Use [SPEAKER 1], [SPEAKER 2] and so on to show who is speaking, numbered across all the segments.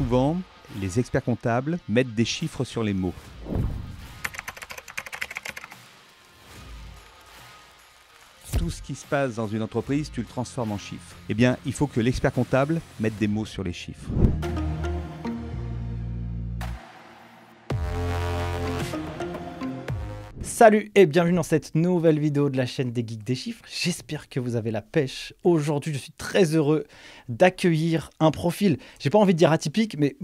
[SPEAKER 1] souvent, les experts comptables mettent des chiffres sur les mots. Tout ce qui se passe dans une entreprise, tu le transformes en chiffres. Eh bien, il faut que l'expert comptable mette des mots sur les chiffres.
[SPEAKER 2] Salut et bienvenue dans cette nouvelle vidéo de la chaîne des Geeks des Chiffres. J'espère que vous avez la pêche. Aujourd'hui, je suis très heureux d'accueillir un profil. J'ai pas envie de dire atypique, mais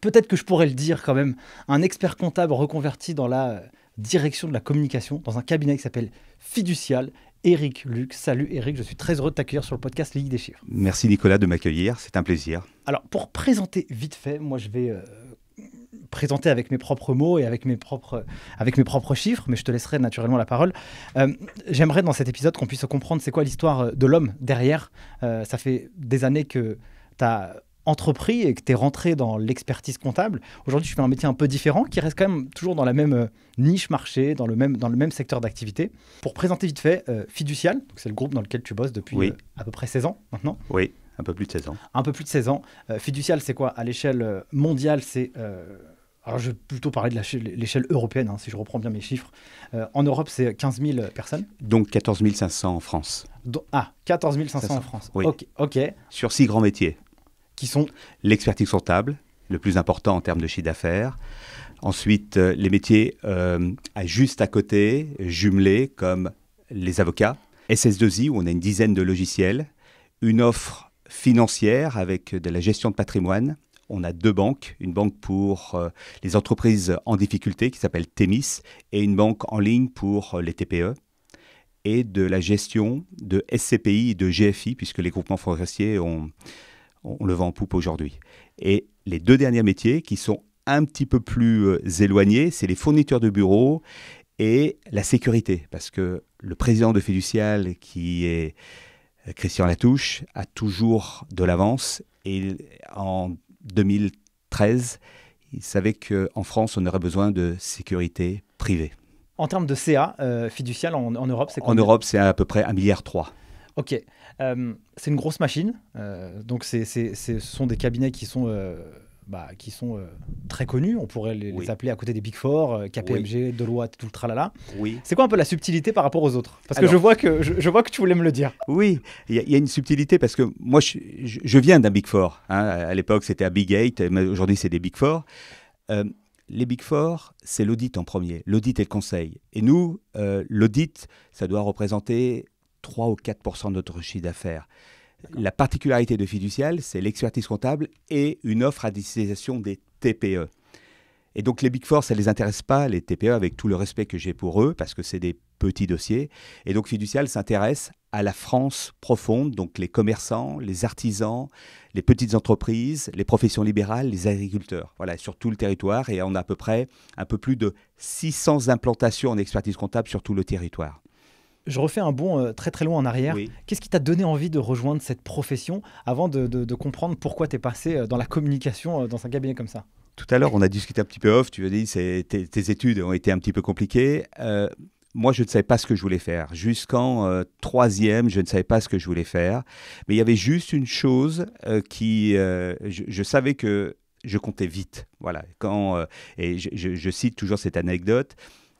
[SPEAKER 2] peut-être que je pourrais le dire quand même. Un expert comptable reconverti dans la euh, direction de la communication dans un cabinet qui s'appelle Fiducial. Eric Luc, salut Eric, je suis très heureux de t'accueillir sur le podcast ligue Geeks des Chiffres.
[SPEAKER 1] Merci Nicolas de m'accueillir, c'est un plaisir.
[SPEAKER 2] Alors pour présenter vite fait, moi je vais euh, présenter avec mes propres mots et avec mes propres, avec mes propres chiffres, mais je te laisserai naturellement la parole. Euh, j'aimerais dans cet épisode qu'on puisse comprendre c'est quoi l'histoire euh, de l'homme derrière. Euh, ça fait des années que tu as entrepris et que tu es rentré dans l'expertise comptable. Aujourd'hui, tu fais un métier un peu différent qui reste quand même toujours dans la même niche marché, dans le même, dans le même secteur d'activité. Pour présenter vite fait, Fiducial, c'est le groupe dans lequel tu bosses depuis à peu près 16 ans maintenant.
[SPEAKER 1] Oui, un peu plus de 16 ans.
[SPEAKER 2] Un peu plus de 16 ans. Fiducial, c'est quoi À l'échelle mondiale, c'est alors je vais plutôt parler de l'échelle européenne, hein, si je reprends bien mes chiffres. Euh, en Europe, c'est 15 000 personnes.
[SPEAKER 1] Donc 14 500 en France.
[SPEAKER 2] ah, 14 500, en France. Oui.
[SPEAKER 1] ok. Sur six grands métiers. Qui sont L'expertise comptable, le plus important en termes de chiffre d'affaires. Ensuite, euh, les métiers euh, à juste à côté, jumelés, comme les avocats. SS2I, où on a une dizaine de logiciels. Une offre financière avec de la gestion de patrimoine on a deux banques, une banque pour euh, les entreprises en difficulté qui s'appelle Temis et une banque en ligne pour euh, les TPE et de la gestion de SCPI et de GFI puisque les groupements forestiers ont, le vent en poupe aujourd'hui. Et les deux derniers métiers qui sont un petit peu plus euh, éloignés, c'est les fournisseurs de bureaux et la sécurité parce que le président de Fiducial qui est Christian Latouche a toujours de l'avance et en 2013, il savait qu'en France, on aurait besoin de sécurité privée.
[SPEAKER 2] En termes de CA euh, fiducial en, Europe, c'est En Europe,
[SPEAKER 1] c'est à peu près 1,3 milliard.
[SPEAKER 2] Ok. Euh, c'est une grosse machine. Euh, donc, ce sont des cabinets qui sont bah, qui sont euh, très connus. On pourrait les, appeler à côté des Big Four, euh, KPMG, Deloitte, tout le tralala. Oui. C'est quoi un peu la subtilité par rapport aux autres Parce que, je vois que je, vois que tu voulais me le dire. Oui,
[SPEAKER 1] il y, a une subtilité parce que moi, je, viens d'un Big Four. Hein. À l'époque, c'était à Big Eight. Aujourd'hui, c'est des Big Four. Euh, les Big Four, c'est l'audit en premier, l'audit et le conseil. Et nous, l'audit, ça doit représenter 3 ou 4 de notre chiffre d'affaires. La particularité de Fiducial, c'est l'expertise comptable et une offre à destination des TPE. Et donc les Big Four, ça ne les intéresse pas, les TPE, avec tout le respect que j'ai pour eux, parce que c'est des petits dossiers. Et donc Fiducial s'intéresse à la France profonde, donc les commerçants, les artisans, les petites entreprises, les professions libérales, les agriculteurs, voilà, sur tout le territoire. Et on a à peu près un peu plus de 600 implantations en expertise comptable sur tout le territoire
[SPEAKER 2] je refais un bond euh, très très loin en arrière. Qu'est-ce qui t'a donné envie de rejoindre cette profession avant de, comprendre pourquoi tu es passé euh, dans la communication euh, dans un cabinet comme ça
[SPEAKER 1] Tout à l'heure, on a discuté un petit peu off. Tu as dit tes, tes études ont été un petit peu compliquées. moi, je ne savais pas ce que je voulais faire. Jusqu'en troisième, je ne savais pas ce que je voulais faire. Mais il y avait juste une chose qui... Je, savais que je comptais vite. Voilà. Quand, et je, cite toujours cette anecdote.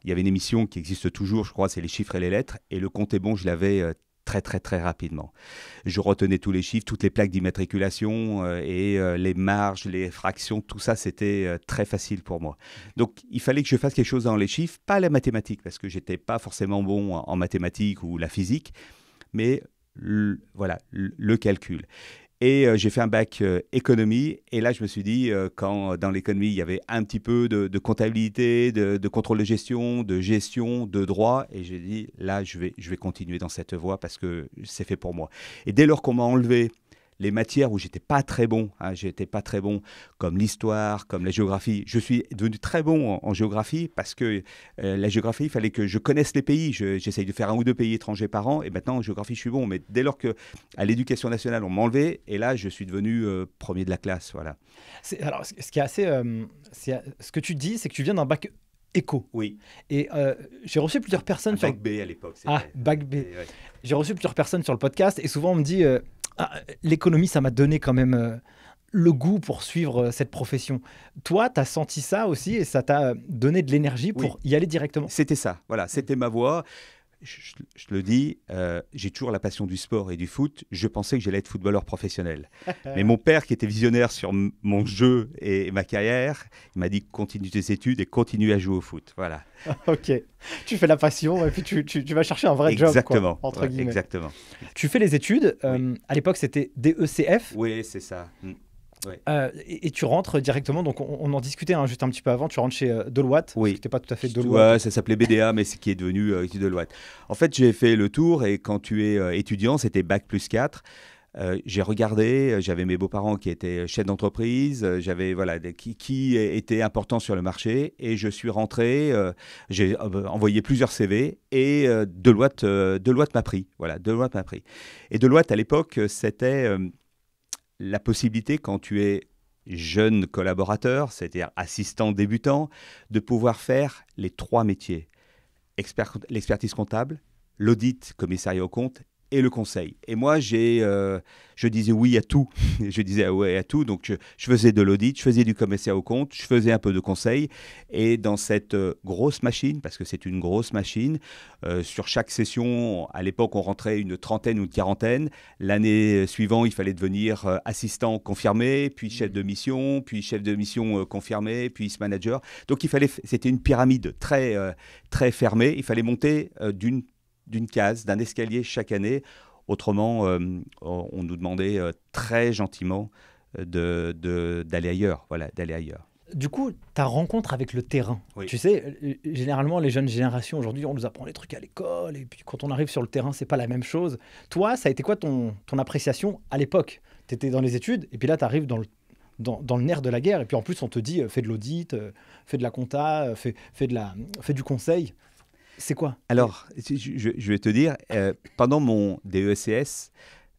[SPEAKER 1] Il y avait une émission qui existe toujours, je crois, c'est les chiffres et les lettres. Et le compte est bon, je l'avais euh, très très très rapidement. Je retenais tous les chiffres, toutes les plaques d'immatriculation euh, et euh, les marges, les fractions, tout ça c'était très facile pour moi. Donc il fallait que je fasse quelque chose dans les chiffres, pas la mathématique parce que je n'étais pas forcément bon en mathématiques ou la physique, mais voilà le calcul. Et euh, j'ai fait un bac euh, économie. Et là, je me suis dit, euh, quand dans l'économie, il y avait un petit peu de, comptabilité, de, contrôle de gestion, de gestion, de droit, et j'ai dit, là, je vais, je vais continuer dans cette voie parce que c'est fait pour moi. Et dès lors qu'on m'a enlevé les matières où j'étais pas très bon, hein, j'étais pas très bon, comme l'histoire, comme la géographie. Je suis devenu très bon en, géographie parce que euh, la géographie, il fallait que je connaisse les pays. J'essaye de faire un ou deux pays étrangers par an, et maintenant en géographie, je suis bon. Mais dès lors que à l'éducation nationale, on m'enlevait, et là, je suis devenu euh, premier de la classe, voilà.
[SPEAKER 2] Alors, ce qui est assez, euh, ce que tu dis, c'est que tu viens d'un bac éco. Oui. Et j'ai reçu plusieurs personnes. bac B à l'époque. Ah, bac B. J'ai reçu plusieurs personnes sur le podcast et souvent on me dit ah, l'économie, ça m'a donné quand même euh, le goût pour suivre euh, cette profession. Toi, tu as senti ça aussi et ça t'a donné de l'énergie pour y aller directement.
[SPEAKER 1] C'était ça, voilà, mm. c'était ma voie je, te le dis, euh, j'ai toujours la passion du sport et du foot. Je pensais que j'allais être footballeur professionnel. Mais mon père, qui était visionnaire sur mon jeu et ma carrière, il m'a dit continue tes études et continue à jouer au foot. Voilà.
[SPEAKER 2] ok. Tu fais la passion et puis tu, vas chercher un vrai job. Quoi, entre Exactement. Tu fais les études. Euh, à l'époque, c'était DECF.
[SPEAKER 1] Oui, c'est ça. Mm.
[SPEAKER 2] Euh, et, tu rentres directement, donc on, en discutait hein, juste un petit peu avant, tu rentres chez euh, Deloitte, oui. c'était pas tout à fait Deloitte. Ouais, ça
[SPEAKER 1] s'appelait BDA, mais c'est qui est devenu euh, Deloitte. En fait, j'ai fait le tour et quand tu es étudiant, c'était Bac plus 4. j'ai regardé, j'avais mes beaux-parents qui étaient chefs d'entreprise, j'avais voilà qui, qui, était important sur le marché et je suis rentré, j'ai envoyé plusieurs CV et Deloitte, Deloitte m'a pris, voilà Deloitte m'a pris. Et Deloitte à l'époque c'était la possibilité, quand tu es jeune collaborateur, c'est-à-dire assistant débutant, de pouvoir faire les trois métiers. L'expertise comptable, l'audit commissariat au compte et le conseil. Et moi, j'ai, euh, je disais oui à tout. je disais oui à tout. Donc, je, faisais de l'audit, je faisais du commissaire au compte, je faisais un peu de conseil. Et dans cette euh, grosse machine, parce que c'est une grosse machine, euh, sur chaque session, à l'époque, on rentrait une trentaine ou une quarantaine. L'année suivante, il fallait devenir assistant confirmé, puis chef de mission, puis chef de mission confirmé, puis manager. Donc, il fallait, c'était une pyramide très, très fermée. Il fallait monter d'une d'une case, d'un escalier chaque année. Autrement, euh, on nous demandait euh, très gentiment euh, d'aller de, ailleurs. Voilà, d'aller ailleurs.
[SPEAKER 2] Du coup, ta rencontre avec le terrain. Tu sais, généralement, les jeunes générations aujourd'hui, on nous apprend les trucs à l'école, et puis quand on arrive sur le terrain, c'est pas la même chose. Toi, ça a été quoi ton, ton appréciation à l'époque Tu étais dans les études, et puis là, tu arrives dans le dans, le nerf de la guerre. Et puis en plus, on te dit, fais de l'audit, fais de la compta, fais, de la, fais du conseil. C'est quoi
[SPEAKER 1] Alors, je, vais te dire, euh, pendant mon DECS,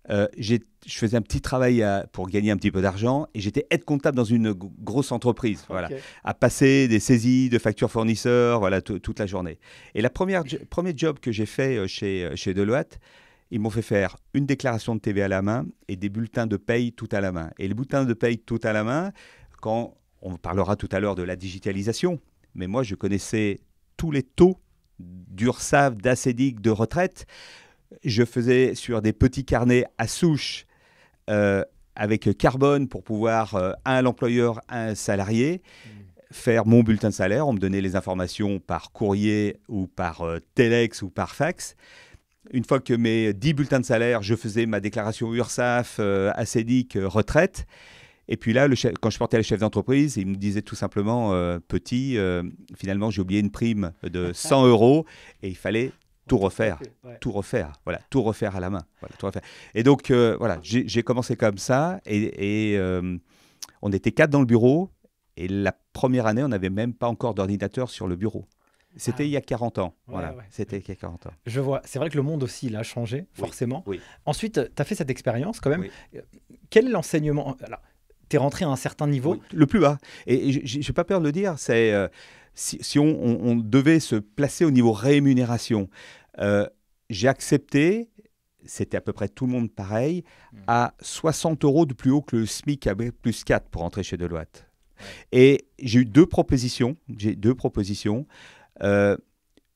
[SPEAKER 1] euh, je faisais un petit travail pour gagner un petit peu d'argent et j'étais aide comptable dans une grosse entreprise, voilà, à passer des saisies de factures fournisseurs, voilà, toute la journée. Et la première premier job que j'ai fait euh, chez, chez Deloitte, ils m'ont fait faire une déclaration de TV à la main et des bulletins de paye tout à la main. Et les bulletins de paye tout à la main, quand on parlera tout à l'heure de la digitalisation, mais moi je connaissais tous les taux d'URSAF, d'ACEDIC, de retraite, je faisais sur des petits carnets à souche euh, avec carbone pour pouvoir, euh, à un, l'employeur, un salarié, mmh. faire mon bulletin de salaire. On me donnait les informations par courrier ou par euh, ou par fax. Une fois que mes 10 bulletins de salaire, je faisais ma déclaration URSAF, euh, ACEDIC, retraite. Et puis là, le quand je portais le chef d'entreprise, il me disait tout simplement, euh, petit, euh, finalement, j'ai oublié une prime de 100 ah, euros et il fallait tout refaire, tout refaire, voilà, tout refaire à la main. Voilà, tout refaire. Et donc, euh, voilà, j'ai commencé comme ça et, on était quatre dans le bureau et la première année, on n'avait même pas encore d'ordinateur sur le bureau. C'était ah. il y a 40 ans. voilà, c'était il y a 40 ans.
[SPEAKER 2] Je vois. C'est vrai que le monde aussi, il a changé, forcément. Oui. Ensuite, tu as fait cette expérience quand même. Quel est l'enseignement tu es rentré à un certain niveau. Le
[SPEAKER 1] plus bas. Et, je n'ai pas peur de le dire, c'est euh, si, on, devait se placer au niveau rémunération, euh, j'ai accepté, c'était à peu près tout le monde pareil, mmh. à 60 euros de plus haut que le SMIC à plus 4 pour entrer chez Deloitte. Et j'ai eu deux propositions. J'ai deux propositions. Euh,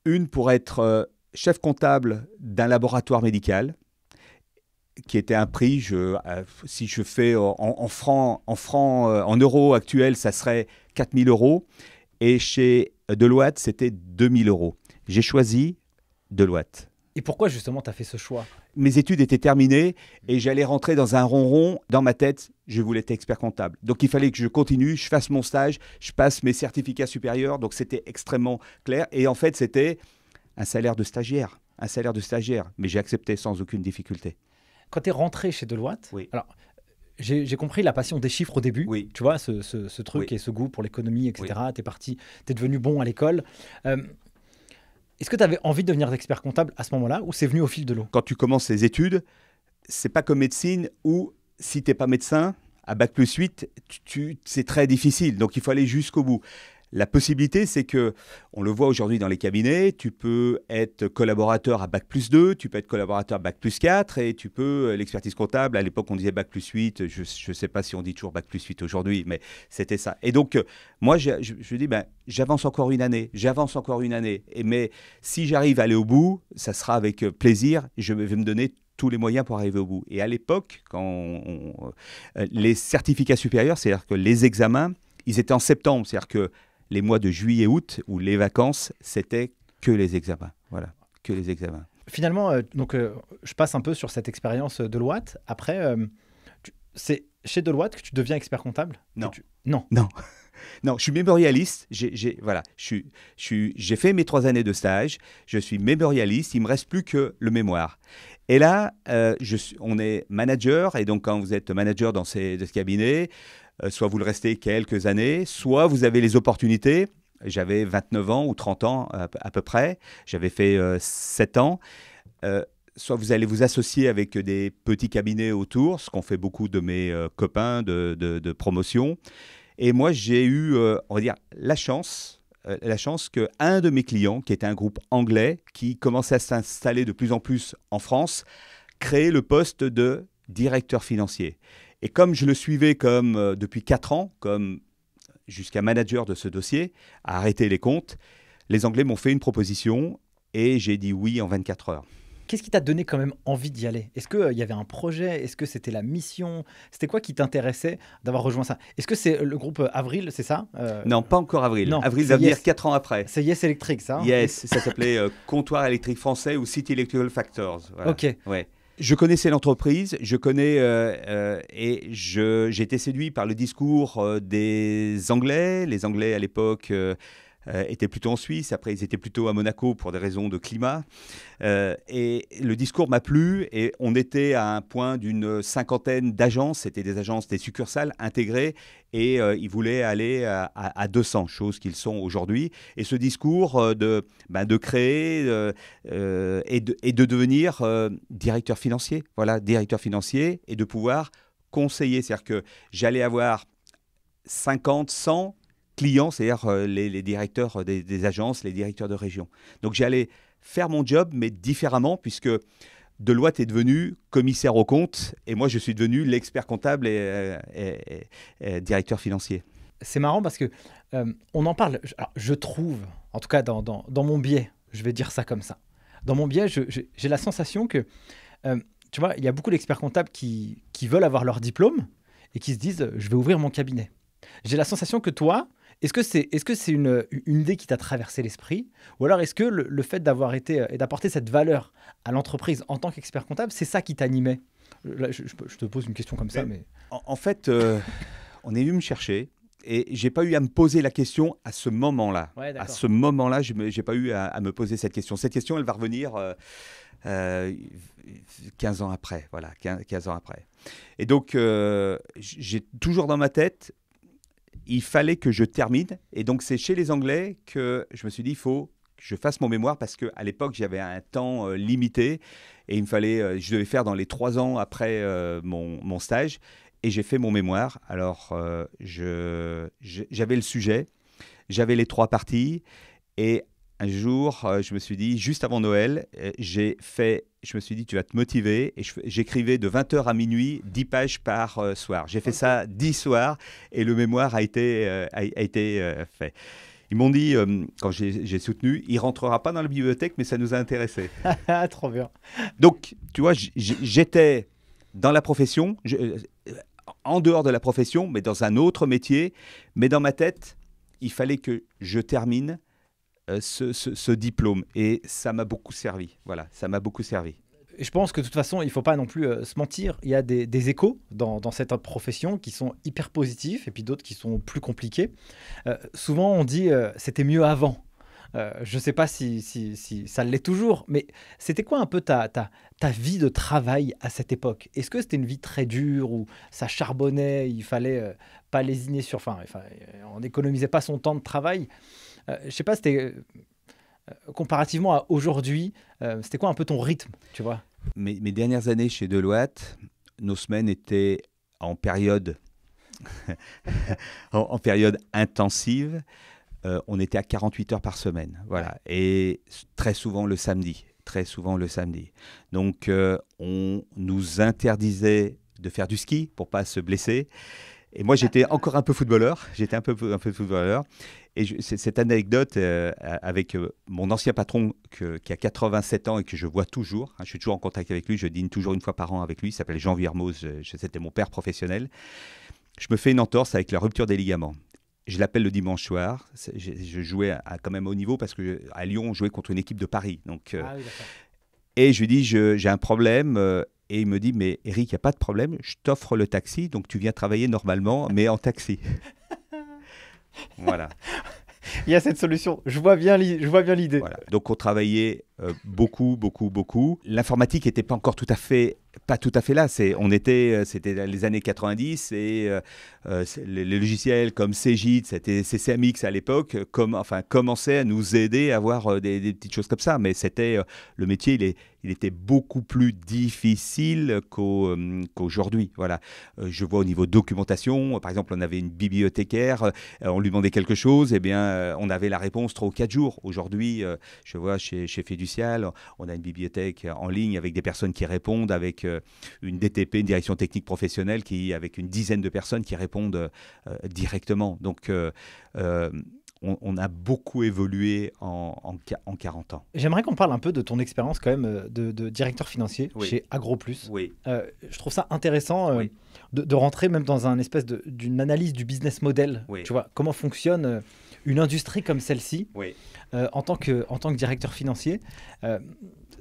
[SPEAKER 1] une pour être chef comptable d'un laboratoire médical qui était un prix, euh, si je fais euh, en, francs, euh, en, euros actuels, ça serait 4000 euros. Et chez Deloitte, c'était 2000 euros. J'ai choisi Deloitte.
[SPEAKER 2] Et pourquoi justement tu as fait ce choix
[SPEAKER 1] Mes études étaient terminées et j'allais rentrer dans un rond-rond. Dans ma tête, je voulais être expert comptable. Donc il fallait que je continue, je fasse mon stage, je passe mes certificats supérieurs. Donc c'était extrêmement clair. Et en fait, c'était un salaire de stagiaire. Un salaire de stagiaire. Mais j'ai accepté sans aucune difficulté.
[SPEAKER 2] Quand tu es rentré chez Deloitte, alors j'ai compris la passion des chiffres au début, tu vois, ce, truc et ce goût pour l'économie, etc. Tu es parti, tu es devenu bon à l'école. Euh, est-ce que tu avais envie de devenir expert comptable à ce moment-là ou c'est venu au fil de l'eau Quand tu commences les études,
[SPEAKER 1] c'est pas comme médecine où si t'es pas médecin, à bac plus 8, c'est très difficile. Donc il faut aller jusqu'au bout. La possibilité, c'est que, on le voit aujourd'hui dans les cabinets, tu peux être collaborateur à Bac plus 2, tu peux être collaborateur à Bac plus 4, et tu peux, euh, l'expertise comptable, à l'époque on disait Bac plus 8, euh, je ne sais pas si on dit toujours Bac plus 8 aujourd'hui, mais c'était ça. Et donc, euh, moi, je, dis, ben, j'avance encore une année, j'avance encore une année, et, mais si j'arrive à aller au bout, ça sera avec plaisir, je vais me donner tous les moyens pour arriver au bout. Et à l'époque, quand les certificats supérieurs, c'est-à-dire que les examens, ils étaient en septembre, c'est-à-dire que les mois de juillet-août, où les vacances, c'était que les examens. Voilà, que les examens.
[SPEAKER 2] Finalement, euh, donc, euh, je passe un peu sur cette expérience de Deloitte. Après, euh, c'est chez Deloitte que tu deviens expert comptable Non. Non.
[SPEAKER 1] Non. Non, je suis mémorialiste. J'ai voilà, suis, je J'ai fait mes trois années de stage. Je suis mémorialiste. Il me reste plus que le mémoire. Et là, on est manager. Et donc, quand vous êtes manager dans ces, de ce cabinet, euh, soit vous le restez quelques années, soit vous avez les opportunités. J'avais 29 ans ou 30 ans à, peu près, j'avais fait 7 euh, ans euh, soit vous allez vous associer avec des petits cabinets autour, ce qu'ont fait beaucoup de mes copains de, promotion. Et moi, j'ai eu, on va dire, la chance, la chance qu'un de mes clients, qui était un groupe anglais, qui commençait à s'installer de plus en plus en France, créait le poste de directeur financier. Et comme je le suivais comme euh, depuis 4 ans, comme jusqu'à manager de ce dossier, à arrêter les comptes, les Anglais m'ont fait une proposition et j'ai dit oui en 24 heures.
[SPEAKER 2] Qu'est-ce qui t'a donné quand même envie d'y aller Est-ce qu'il il y avait un projet Est-ce que c'était la mission C'était quoi qui t'intéressait d'avoir rejoint ça Est-ce que c'est le groupe Avril, c'est ça euh, Non, pas encore
[SPEAKER 1] Avril. Avril va venir
[SPEAKER 2] 4 ans après. C'est Yes Electric, ça hein Yes,
[SPEAKER 1] ça s'appelait euh, Comptoir électrique français ou City Electrical Factors. Ok. Ouais.
[SPEAKER 2] Je connaissais l'entreprise,
[SPEAKER 1] je connais euh, euh, et j'ai été séduit par le discours euh, des Anglais. Les Anglais à l'époque euh, étaient plutôt en Suisse, après ils étaient plutôt à Monaco pour des raisons de climat. Euh, et le discours m'a plu et on était à un point d'une cinquantaine d'agences, c'était des agences, des succursales intégrées et euh, ils voulaient aller à, 200, choses qu'ils sont aujourd'hui. Et ce discours de, ben, de créer et, de, et, de, devenir directeur financier, voilà, directeur financier et de pouvoir conseiller. C'est-à-dire que j'allais avoir 50, 100 clients, c'est-à-dire euh, les, directeurs euh, des, agences, les directeurs de région. Donc j'allais faire mon job, mais différemment, puisque Deloitte est devenu commissaire aux comptes et moi je suis devenu l'expert comptable et, euh, directeur financier.
[SPEAKER 2] C'est marrant parce que on en parle, je trouve, en tout cas dans, dans, mon biais, je vais dire ça comme ça, dans mon biais, j'ai la sensation que, tu vois, il y a beaucoup d'experts comptables qui, qui veulent avoir leur diplôme et qui se disent, je vais ouvrir mon cabinet. J'ai la sensation que toi, est-ce que c'est est -ce c'est une, une, idée qui t'a traversé l'esprit Ou alors est-ce que le, fait d'avoir été euh, et d'apporter cette valeur à l'entreprise en tant qu'expert comptable, c'est ça qui t'animait je, te pose une question comme ça, ben, mais...
[SPEAKER 1] En, fait, euh, on est venu me chercher et j'ai pas eu à me poser la question à ce moment-là. à ce moment-là, je n'ai pas eu à, me poser cette question. Cette question, elle va revenir 15 euh, ans après. Voilà, 15, ans après. Et donc, j'ai toujours dans ma tête il fallait que je termine. Et donc, c'est chez les Anglais que je me suis dit, il faut que je fasse mon mémoire parce qu'à l'époque, j'avais un temps euh, limité et il fallait, euh, je devais faire dans les trois ans après euh, mon, stage. Et j'ai fait mon mémoire. Alors, j'avais le sujet, j'avais les trois parties. Et un jour, euh, je me suis dit, juste avant Noël, euh, j'ai fait, je me suis dit, tu vas te motiver. Et j'écrivais de 20h à minuit, 10 pages par euh, soir. J'ai fait ça 10 soirs et le mémoire a été, a, été fait. Ils m'ont dit, quand j'ai soutenu, il rentrera pas dans la bibliothèque, mais ça nous a intéressés.
[SPEAKER 2] Trop bien.
[SPEAKER 1] Donc, tu vois, j'étais dans la profession, en dehors de la profession, mais dans un autre métier. Mais dans ma tête, il fallait que je termine euh, ce, diplôme. Et ça m'a beaucoup servi. Voilà, ça m'a beaucoup servi
[SPEAKER 2] je pense que de toute façon, il ne faut pas non plus euh, se mentir. Il y a des, échos dans, cette profession qui sont hyper positifs et puis d'autres qui sont plus compliqués. Euh, souvent, on dit c'était mieux avant. je ne sais pas si, ça l'est toujours, mais c'était quoi un peu ta, vie de travail à cette époque Est-ce que c'était une vie très dure où ça charbonnait, il fallait pas lésiner sur... Enfin, on n'économisait pas son temps de travail je euh, je sais pas, c'était euh, euh, comparativement à aujourd'hui, c'était quoi un peu ton rythme, tu vois
[SPEAKER 1] mes, dernières années chez Deloitte, nos semaines étaient en période en, période intensive, on était à 48 heures par semaine. Voilà. Et très souvent le samedi. Très souvent le samedi. Donc, on nous interdisait de faire du ski pour pas se blesser. Et moi, j'étais encore un peu footballeur. J'étais un peu, un peu footballeur. Et cette anecdote euh, avec euh, mon ancien patron qui a 87 ans et que je vois toujours. Hein, je suis toujours en contact avec lui. Je dîne toujours une fois par an avec lui. Il s'appelle Jean Viermoz. Je, C'était mon père professionnel. Je me fais une entorse avec la rupture des ligaments. Je l'appelle le dimanche soir. Je, jouais à, quand même au niveau parce que à Lyon, on jouait contre une équipe de Paris. Donc, euh, ah et je lui dis j'ai un problème et il me dit, mais Eric, il n'y a pas de problème, je t'offre le taxi, donc tu viens travailler normalement, mais en taxi. voilà. Il y a cette solution, je vois bien l'idée. Donc on travaillait euh, beaucoup, beaucoup, beaucoup. L'informatique n'était pas encore tout à fait, pas tout à fait là. C'est, on était, euh, c'était les années 90 et euh, les, logiciels comme CGIT, c'était CCMX à l'époque, comme, enfin, commençaient à nous aider à avoir des, petites choses comme ça. Mais c'était le métier, il, est, il était beaucoup plus difficile qu'aujourd'hui. Voilà. Je vois au niveau documentation, par exemple, on avait une bibliothécaire, on lui demandait quelque chose, et eh bien, on avait la réponse trois ou quatre jours. Aujourd'hui, je vois chez, chez on a une bibliothèque en ligne avec des personnes qui répondent, avec euh, une DTP, une direction technique professionnelle, qui, avec une dizaine de personnes qui répondent euh, directement. Donc, euh, on, a beaucoup évolué en, 40 ans.
[SPEAKER 2] J'aimerais qu'on parle un peu de ton expérience quand même de, directeur financier chez AgroPlus. je trouve ça intéressant de, rentrer même dans un espèce d'une analyse du business model. Tu vois, comment fonctionne une industrie comme celle-ci, euh, en, tant que, en tant que directeur financier, euh,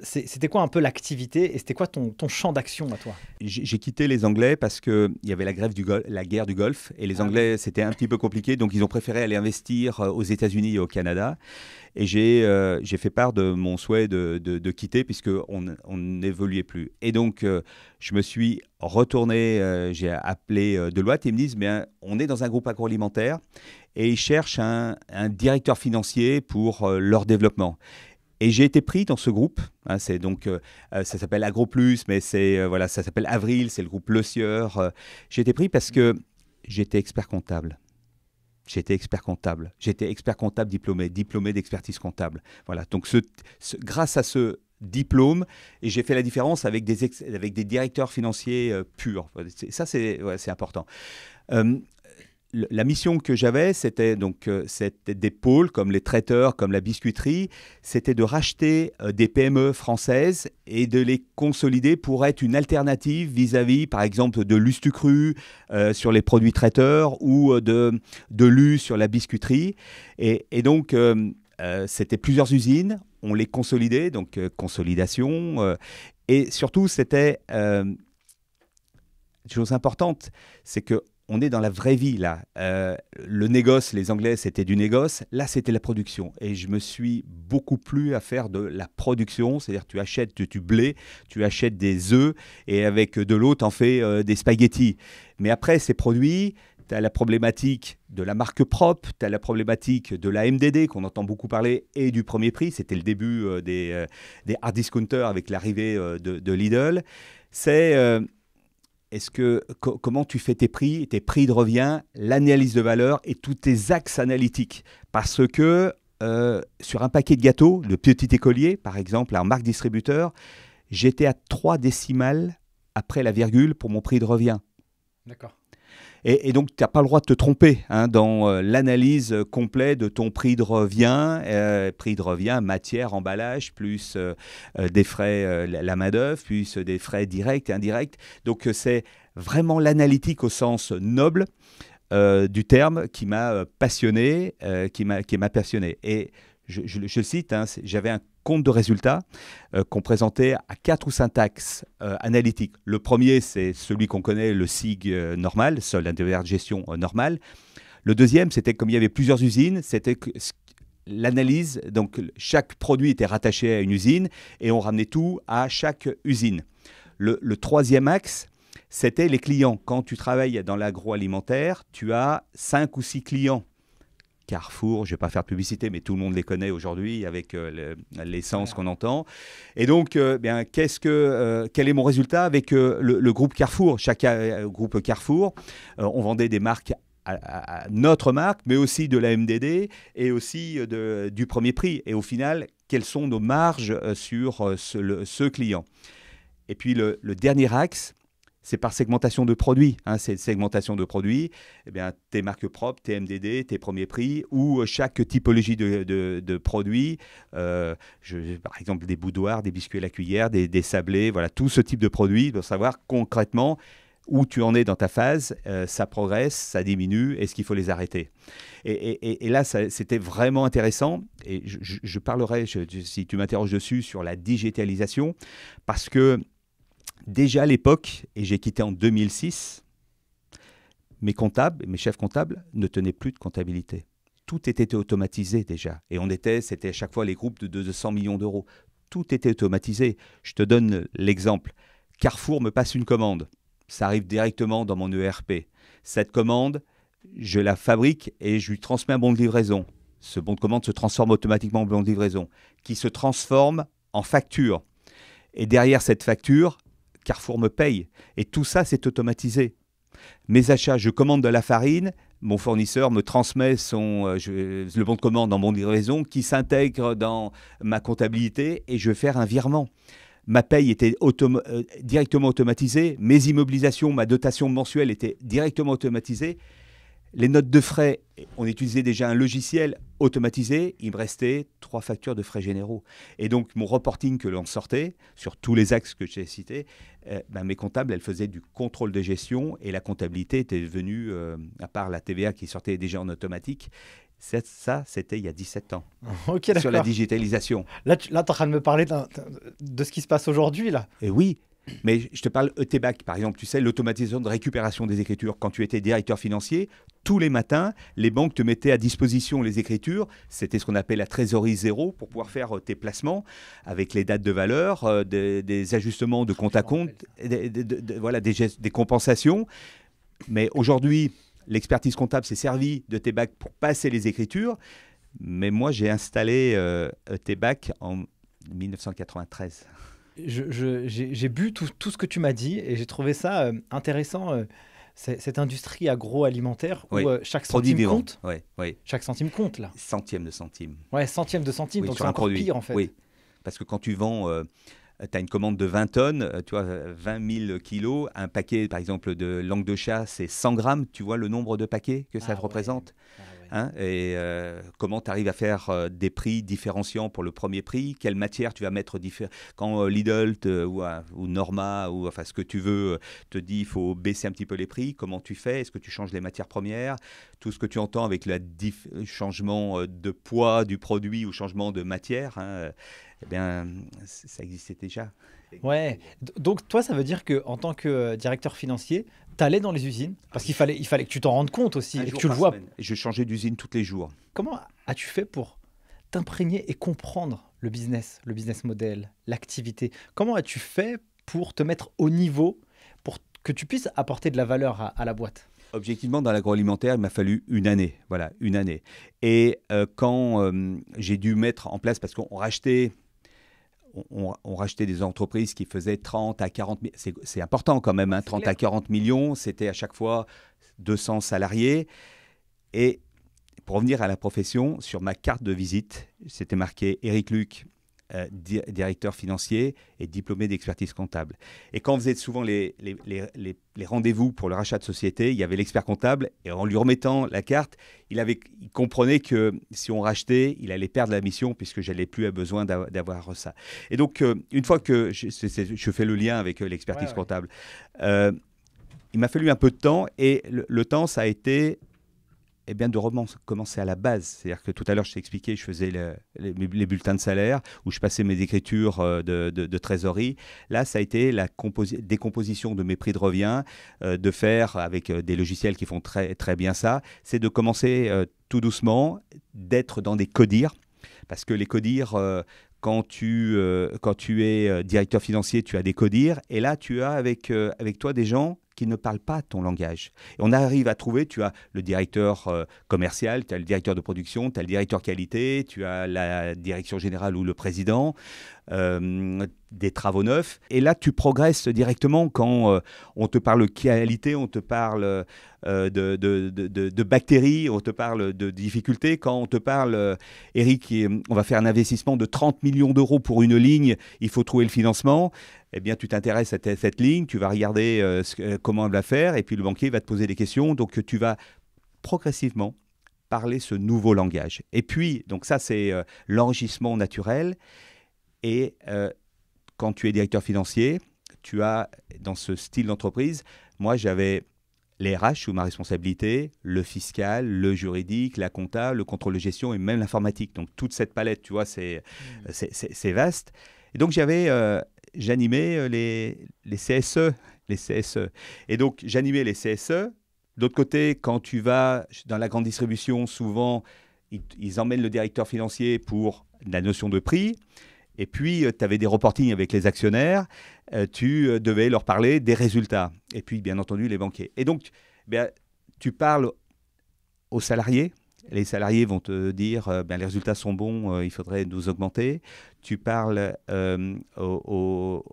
[SPEAKER 2] c'était quoi un peu l'activité et c'était quoi ton, ton champ d'action à toi
[SPEAKER 1] J'ai quitté les Anglais parce qu'il y avait la, grève du la guerre du Golfe et les ah Anglais, c'était un petit peu compliqué, donc ils ont préféré aller investir euh, aux États-Unis et au Canada. Et j'ai fait part de mon souhait de, quitter puisqu'on on, n'évoluait plus. Et donc, je me suis retourné, j'ai appelé Deloitte et ils me disent, mais hein, on est dans un groupe agroalimentaire et ils cherchent un, directeur financier pour euh, leur développement. Et j'ai été pris dans ce groupe. Hein, c'est donc, euh, euh, ça s'appelle AgroPlus, mais c'est voilà, ça s'appelle Avril, c'est le groupe Le Sieur. j'ai été pris parce que j'étais expert comptable. J'étais expert comptable. J'étais expert comptable diplômé, diplômé d'expertise comptable. Voilà. Donc, ce, grâce à ce diplôme, et j'ai fait la différence avec des, avec des directeurs financiers purs. Ça, c'est ouais, important la mission que j'avais, c'était donc euh, des pôles comme les traiteurs, comme la biscuiterie, c'était de racheter euh, des PME françaises et de les consolider pour être une alternative vis-à-vis, par exemple, de l'Ustucru euh, sur les produits traiteurs ou de, de l'U sur la biscuiterie. Et, et donc, c'était plusieurs usines, on les consolidait, donc consolidation. et surtout, c'était. une chose importante, c'est que on est dans la vraie vie là. Euh, le négoce, les Anglais, c'était du négoce. Là, c'était la production. Et je me suis beaucoup plus à faire de la production, c'est-à-dire tu achètes du blé, tu achètes des œufs et avec de l'eau, tu en fais euh, des spaghettis. Mais après, ces produits, tu as la problématique de la marque propre, tu as la problématique de la MDD qu'on entend beaucoup parler et du premier prix. C'était le début euh, des, des, hard discounters avec l'arrivée de, de, Lidl. C'est est-ce que comment tu fais tes prix, tes prix de revient, l'analyse de valeur et tous tes axes analytiques Parce que euh, sur un paquet de gâteaux, le petit écolier, par exemple, un marque distributeur, j'étais à 3 décimales après la virgule pour mon prix de revient. D'accord. Et, donc, tu n'as pas le droit de te tromper hein, dans euh, l'analyse euh, complète de ton prix de revient, euh, prix de revient, matière, emballage, plus des frais, la main-d'œuvre, plus des frais directs et indirects. Donc, c'est vraiment l'analytique au sens noble. du terme qui m'a passionné, qui m'a passionné. Et je, je, cite, hein, j'avais un compte de résultats euh, qu'on présentait à quatre ou cinq axes euh, analytiques. Le premier, c'est celui qu'on connaît, le SIG euh, normal, seul intérieur de gestion normal. Le deuxième, c'était comme il y avait plusieurs usines, c'était l'analyse, donc chaque produit était rattaché à une usine et on ramenait tout à chaque usine. Le, le troisième axe, c'était les clients. Quand tu travailles dans l'agroalimentaire, tu as cinq ou six clients Carrefour, je ne vais pas faire de publicité, mais tout le monde les connaît aujourd'hui avec euh, l'essence qu'on entend. Et donc, euh, eh bien, qu'est-ce que, euh, quel est mon résultat avec le, groupe Carrefour Chaque groupe Carrefour, on vendait des marques à, notre marque, mais aussi de la MDD et aussi de, du premier prix. Et au final, quelles sont nos marges sur ce, client Et puis le dernier axe, c'est par segmentation de produits. Hein, c'est segmentation de produits, eh bien, tes marques propres, tes MDD, tes premiers prix, ou euh, chaque typologie de, de, produits, euh, je, par exemple des boudoirs, des biscuits à la cuillère, des, des sablés, voilà, tout ce type de produits, pour savoir concrètement où tu en es dans ta phase, euh, ça progresse, ça diminue, est-ce qu'il faut les arrêter et, et, là, c'était vraiment intéressant, et je, parlerai, si tu m'interroges dessus, sur la digitalisation, parce que déjà à l'époque, et j'ai quitté en 2006, mes comptables, mes chefs comptables ne tenaient plus de comptabilité. Tout était automatisé déjà. Et on était, c'était à chaque fois les groupes de 200 millions d'euros. Tout était automatisé. Je te donne l'exemple. Carrefour me passe une commande. Ça arrive directement dans mon ERP. Cette commande, je la fabrique et je lui transmets un bon de livraison. Ce bon de commande se transforme automatiquement en bon de livraison, qui se transforme en facture. Et derrière cette facture, Carrefour me paye. Et tout ça, c'est automatisé. Mes achats, je commande de la farine, mon fournisseur me transmet son, euh, le bon de commande dans mon livraison qui s'intègre dans ma comptabilité et je vais faire un virement. Ma paye était euh, directement automatisée, mes immobilisations, ma dotation mensuelle était directement automatisée les notes de frais, on utilisait déjà un logiciel automatisé, il me restait trois factures de frais généraux. Et donc mon reporting que l'on sortait sur tous les axes que j'ai cités, euh, ben, mes comptables, elles faisaient du contrôle de gestion et la comptabilité était venue euh, à part la TVA qui sortait déjà en automatique, ça, c'était il y a 17 ans. sur la digitalisation. Là, tu es en
[SPEAKER 2] train de me parler
[SPEAKER 1] de ce qui se passe aujourd'hui. là. Et oui, mais je te parle ETBAC, par exemple, tu sais, l'automatisation de récupération des écritures. Quand tu étais directeur financier, tous les matins, les banques te mettaient à disposition les écritures. C'était ce qu'on appelle la trésorerie zéro pour pouvoir faire euh, tes placements avec les dates de valeur, euh, des, ajustements de compte à compte, des, voilà, des, compensations. Mais aujourd'hui, l'expertise comptable s'est servie de TEBAC pour passer les écritures. Mais moi, j'ai installé euh, en 1993
[SPEAKER 2] j'ai bu tout, ce que tu m'as dit et j'ai trouvé ça euh, intéressant. Euh, cette industrie agroalimentaire où euh, chaque centime compte.
[SPEAKER 1] Chaque centime compte là. Centième de centime.
[SPEAKER 2] Ouais, centième de centime, donc c'est encore pire en fait. Oui,
[SPEAKER 1] parce que quand tu vends, tu as une commande de 20 tonnes, tu vois, 20 000 kilos, un paquet par exemple de langue de chat, c'est 100 grammes, tu vois le nombre de paquets que ah ça représente. Ah Hein, et euh, comment tu arrives à faire euh, des prix différenciants pour le premier prix Quelle matière tu vas mettre Quand euh, Lidl ou, Norma ou enfin ce que tu veux te dit qu'il faut baisser un petit peu les prix, comment tu fais Est-ce que tu changes les matières premières Tout ce que tu entends avec le changement de poids du produit ou changement de matière, hein, eh bien, ça existait déjà.
[SPEAKER 2] Ouais. Donc toi, ça veut dire qu'en tant que directeur financier, t'allais dans les usines parce qu'il fallait, il fallait que tu t'en rendes compte aussi, et que tu le vois. je changeais d'usine tous les jours. Comment as-tu fait pour t'imprégner et comprendre le business, le business model, l'activité Comment as-tu fait pour te mettre au niveau, pour que tu puisses apporter de la valeur à, la boîte
[SPEAKER 1] Objectivement, dans l'agroalimentaire, il m'a fallu une année. Voilà, une année. Et euh, quand euh, j'ai dû mettre en place, parce qu'on rachetait on, on, rachetait des entreprises qui faisaient 30 à 40 millions. C'est important quand même, 30 hein, à 40 millions, c'était à chaque fois 200 salariés. Et pour revenir à la profession, sur ma carte de visite, c'était marqué Eric Luc, euh, directeur financier et diplômé d'expertise comptable. Et quand vous faisait souvent les, rendez-vous pour le rachat de société, il y avait l'expert comptable et en lui remettant la carte, il, avait, comprenait que si on rachetait, il allait perdre la mission puisque j'allais plus avoir besoin d'avoir ça. Et donc, euh, une fois que je, fais le lien avec euh, l'expertise comptable, il m'a fallu un peu de temps et le temps, ça a été eh bien, de recommencer à la base. C'est-à-dire que tout à l'heure, je t'ai expliqué, je faisais les, bulletins de salaire, où je passais mes écritures euh, de, trésorerie. Là, ça a été la décomposition de mes prix de revient, euh, de faire avec euh, des logiciels qui font très, très bien ça. C'est de commencer tout doucement, d'être dans des codires, parce que les codires... quand tu, quand tu es directeur financier, tu as des codires. Et là, tu as avec, avec toi des gens qui ne parle pas ton langage. Et on arrive à trouver, tu as le directeur euh, commercial, tu as le directeur de production, tu as le directeur qualité, tu as la direction générale ou le président. Euh, des travaux neufs. Et là, tu progresses directement quand euh, on te parle qualité, on te parle euh, de, bactéries, on te parle de difficultés. Quand on te parle, Eric, on va faire un investissement de 30 millions d'euros pour une ligne, il faut trouver le financement. Eh bien, tu t'intéresses à cette, ligne, tu vas regarder comment elle va faire, et puis le banquier va te poser des questions. Donc, tu vas progressivement parler ce nouveau langage. Et puis, donc ça, c'est l'enrichissement naturel. Et euh, quand tu es directeur financier, tu as dans ce style d'entreprise, moi j'avais les RH sous ma responsabilité, le fiscal, le juridique, la compta, le contrôle de gestion et même l'informatique. Donc toute cette palette, tu vois, c'est mmh. vaste. Et donc j'avais, euh, j'animais euh, les, les CSE, les CSE. Et donc j'animais les CSE. D'autre côté, quand tu vas dans la grande distribution, souvent ils, ils emmènent le directeur financier pour la notion de prix. Et puis, euh, tu avais des reportings avec les actionnaires, euh, tu euh, devais leur parler des résultats. Et puis, bien entendu, les banquiers. Et donc, ben, tu parles aux salariés. Les salariés vont te dire, ben, les résultats sont bons, il faudrait nous augmenter tu parles euh,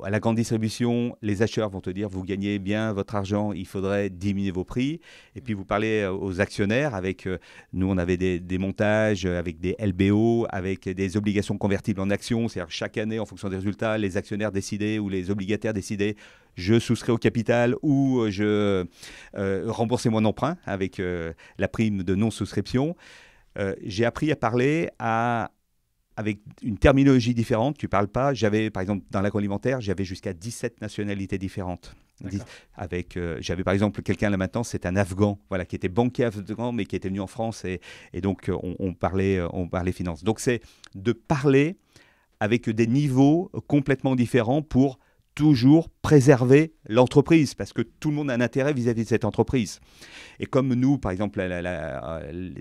[SPEAKER 1] à la grande distribution, les acheteurs vont te dire vous gagnez bien votre argent, il faudrait diminuer vos prix. Et puis vous parlez euh, aux actionnaires avec, euh, nous on avait des, montages avec des LBO, avec des obligations convertibles en actions, c'est-à-dire chaque année en fonction des résultats, les actionnaires décidaient ou les obligataires décidaient je souscris au capital ou je remboursais mon emprunt avec la prime de non-souscription. j'ai appris à parler à, avec une terminologie différente, tu parles pas. J'avais, par exemple, dans l'agroalimentaire, j'avais jusqu'à 17 nationalités différentes. Avec, euh, j'avais par exemple quelqu'un là maintenant, c'est un Afghan, voilà, qui était banquier afghan, mais qui était venu en France et, donc euh, on, parlait, euh, on parlait finance. Donc c'est de parler avec des niveaux complètement différents pour toujours préserver l'entreprise, parce que tout le monde a un intérêt vis-à-vis de cette entreprise. Et comme nous, par exemple,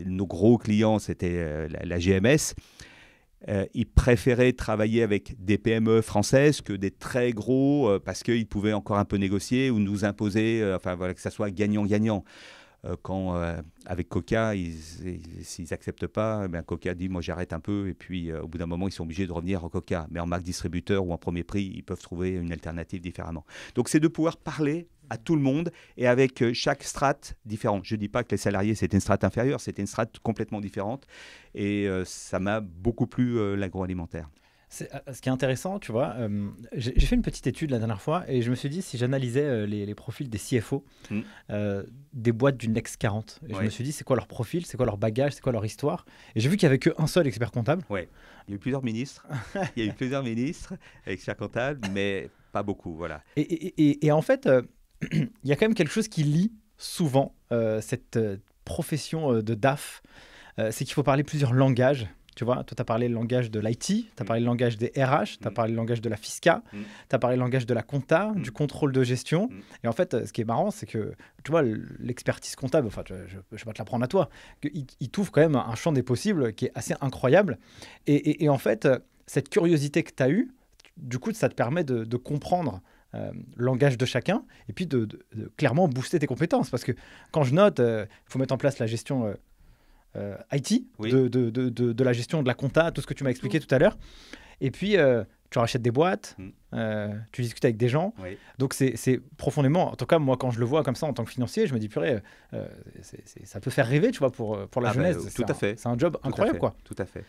[SPEAKER 1] nos gros clients, c'était la, GMS, euh, ils préféraient travailler avec des PME françaises que des très gros euh, parce qu'ils pouvaient encore un peu négocier ou nous imposer, euh, que ça soit gagnant-gagnant. Quand avec Coca, s'ils n'acceptent pas, ben Coca dit moi j'arrête un peu et puis au bout d'un moment ils sont obligés de revenir en Coca. Mais en marque distributeur ou en premier prix, ils peuvent trouver une alternative différemment. Donc c'est de pouvoir parler à tout le monde et avec euh, chaque strate différente. Je ne dis pas que les salariés, c'était une strate inférieure, c'était une strate complètement différente. Et euh, ça m'a beaucoup plu euh, l'agroalimentaire.
[SPEAKER 2] Ce qui est intéressant, tu vois, j'ai fait une petite étude la dernière fois et je me suis dit, si j'analysais les, profils des CFO hmm. des boîtes du Next 40, je me suis dit, c'est quoi leur profil, c'est quoi leur bagage, c'est quoi leur histoire Et j'ai vu qu'il n'y avait qu'un seul expert comptable. Oui, Il y a eu plusieurs ministres, il y a eu plusieurs ministres, experts comptables, mais pas beaucoup, voilà. Et, et en fait, il y a quand même quelque chose qui lie souvent euh, cette euh, profession euh, de DAF, c'est qu'il faut parler plusieurs langages. Tu vois, toi, tu as parlé le langage de l'IT, tu as mm. parlé le langage des RH, tu as mm. parlé le langage de la fisca, mm. tu as parlé le langage de la compta, du contrôle de gestion. Et en fait, ce qui est marrant, c'est que, tu vois, l'expertise comptable, enfin, je ne vais pas te l'apprendre à toi, il, il t'ouvre quand même un champ des possibles qui est assez incroyable. Et, en fait, cette curiosité que tu as eue, du coup, ça te permet de comprendre euh, langage de chacun, et puis de, clairement booster tes compétences. Parce que quand je note, il euh, faut mettre en place la gestion euh, euh, IT, de, de, la gestion de la compta, tout ce que tu m'as expliqué tout à l'heure. Et puis, tu rachètes des boîtes, mm. tu discutes avec des gens. Donc, c'est profondément, en tout cas, moi, quand je le vois comme ça en tant que financier, je me dis, purée, ça peut faire rêver, tu vois, pour, pour la ah, jeunesse. Bah, un, fait. C'est un job tout incroyable, quoi. Tout à fait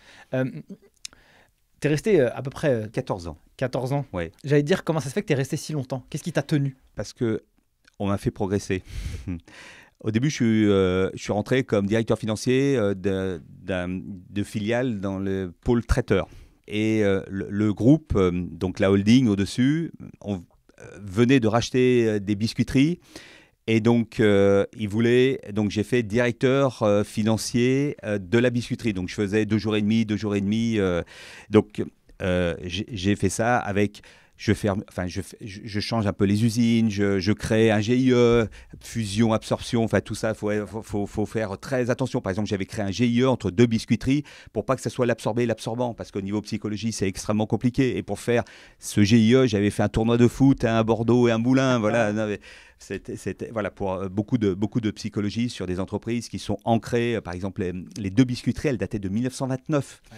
[SPEAKER 2] es resté euh, à peu près 14 euh, ans. 14 ans. Ouais. J'allais dire comment ça se fait que tu es resté si longtemps. Qu'est-ce qui t'a tenu Parce que
[SPEAKER 1] on m'a fait progresser. Au début, je suis, euh, je suis, rentré comme directeur financier de, de, filiale dans le pôle traiteur. Et le, le, groupe, donc la holding au-dessus, venait de racheter des biscuiteries et donc, euh, il voulait, donc j'ai fait directeur euh, financier euh, de la biscuiterie. Donc, je faisais deux jours et demi, deux jours et demi. donc, j'ai fait ça avec. Je, ferme, enfin, je, change un peu les usines, je, crée un GIE, fusion, absorption, enfin tout ça, il faut, faire très attention. Par exemple, j'avais créé un GIE entre deux biscuiteries pour pas que ça soit l'absorbé et l'absorbant, parce qu'au niveau psychologie, c'est extrêmement compliqué. Et pour faire ce GIE, j'avais fait un tournoi de foot, à Bordeaux et un Moulin, voilà. Ah. C'était voilà pour euh, beaucoup de beaucoup de psychologie sur des entreprises qui sont ancrées. Euh, par exemple, les, deux biscuiteries, elles dataient de 1929. Ah,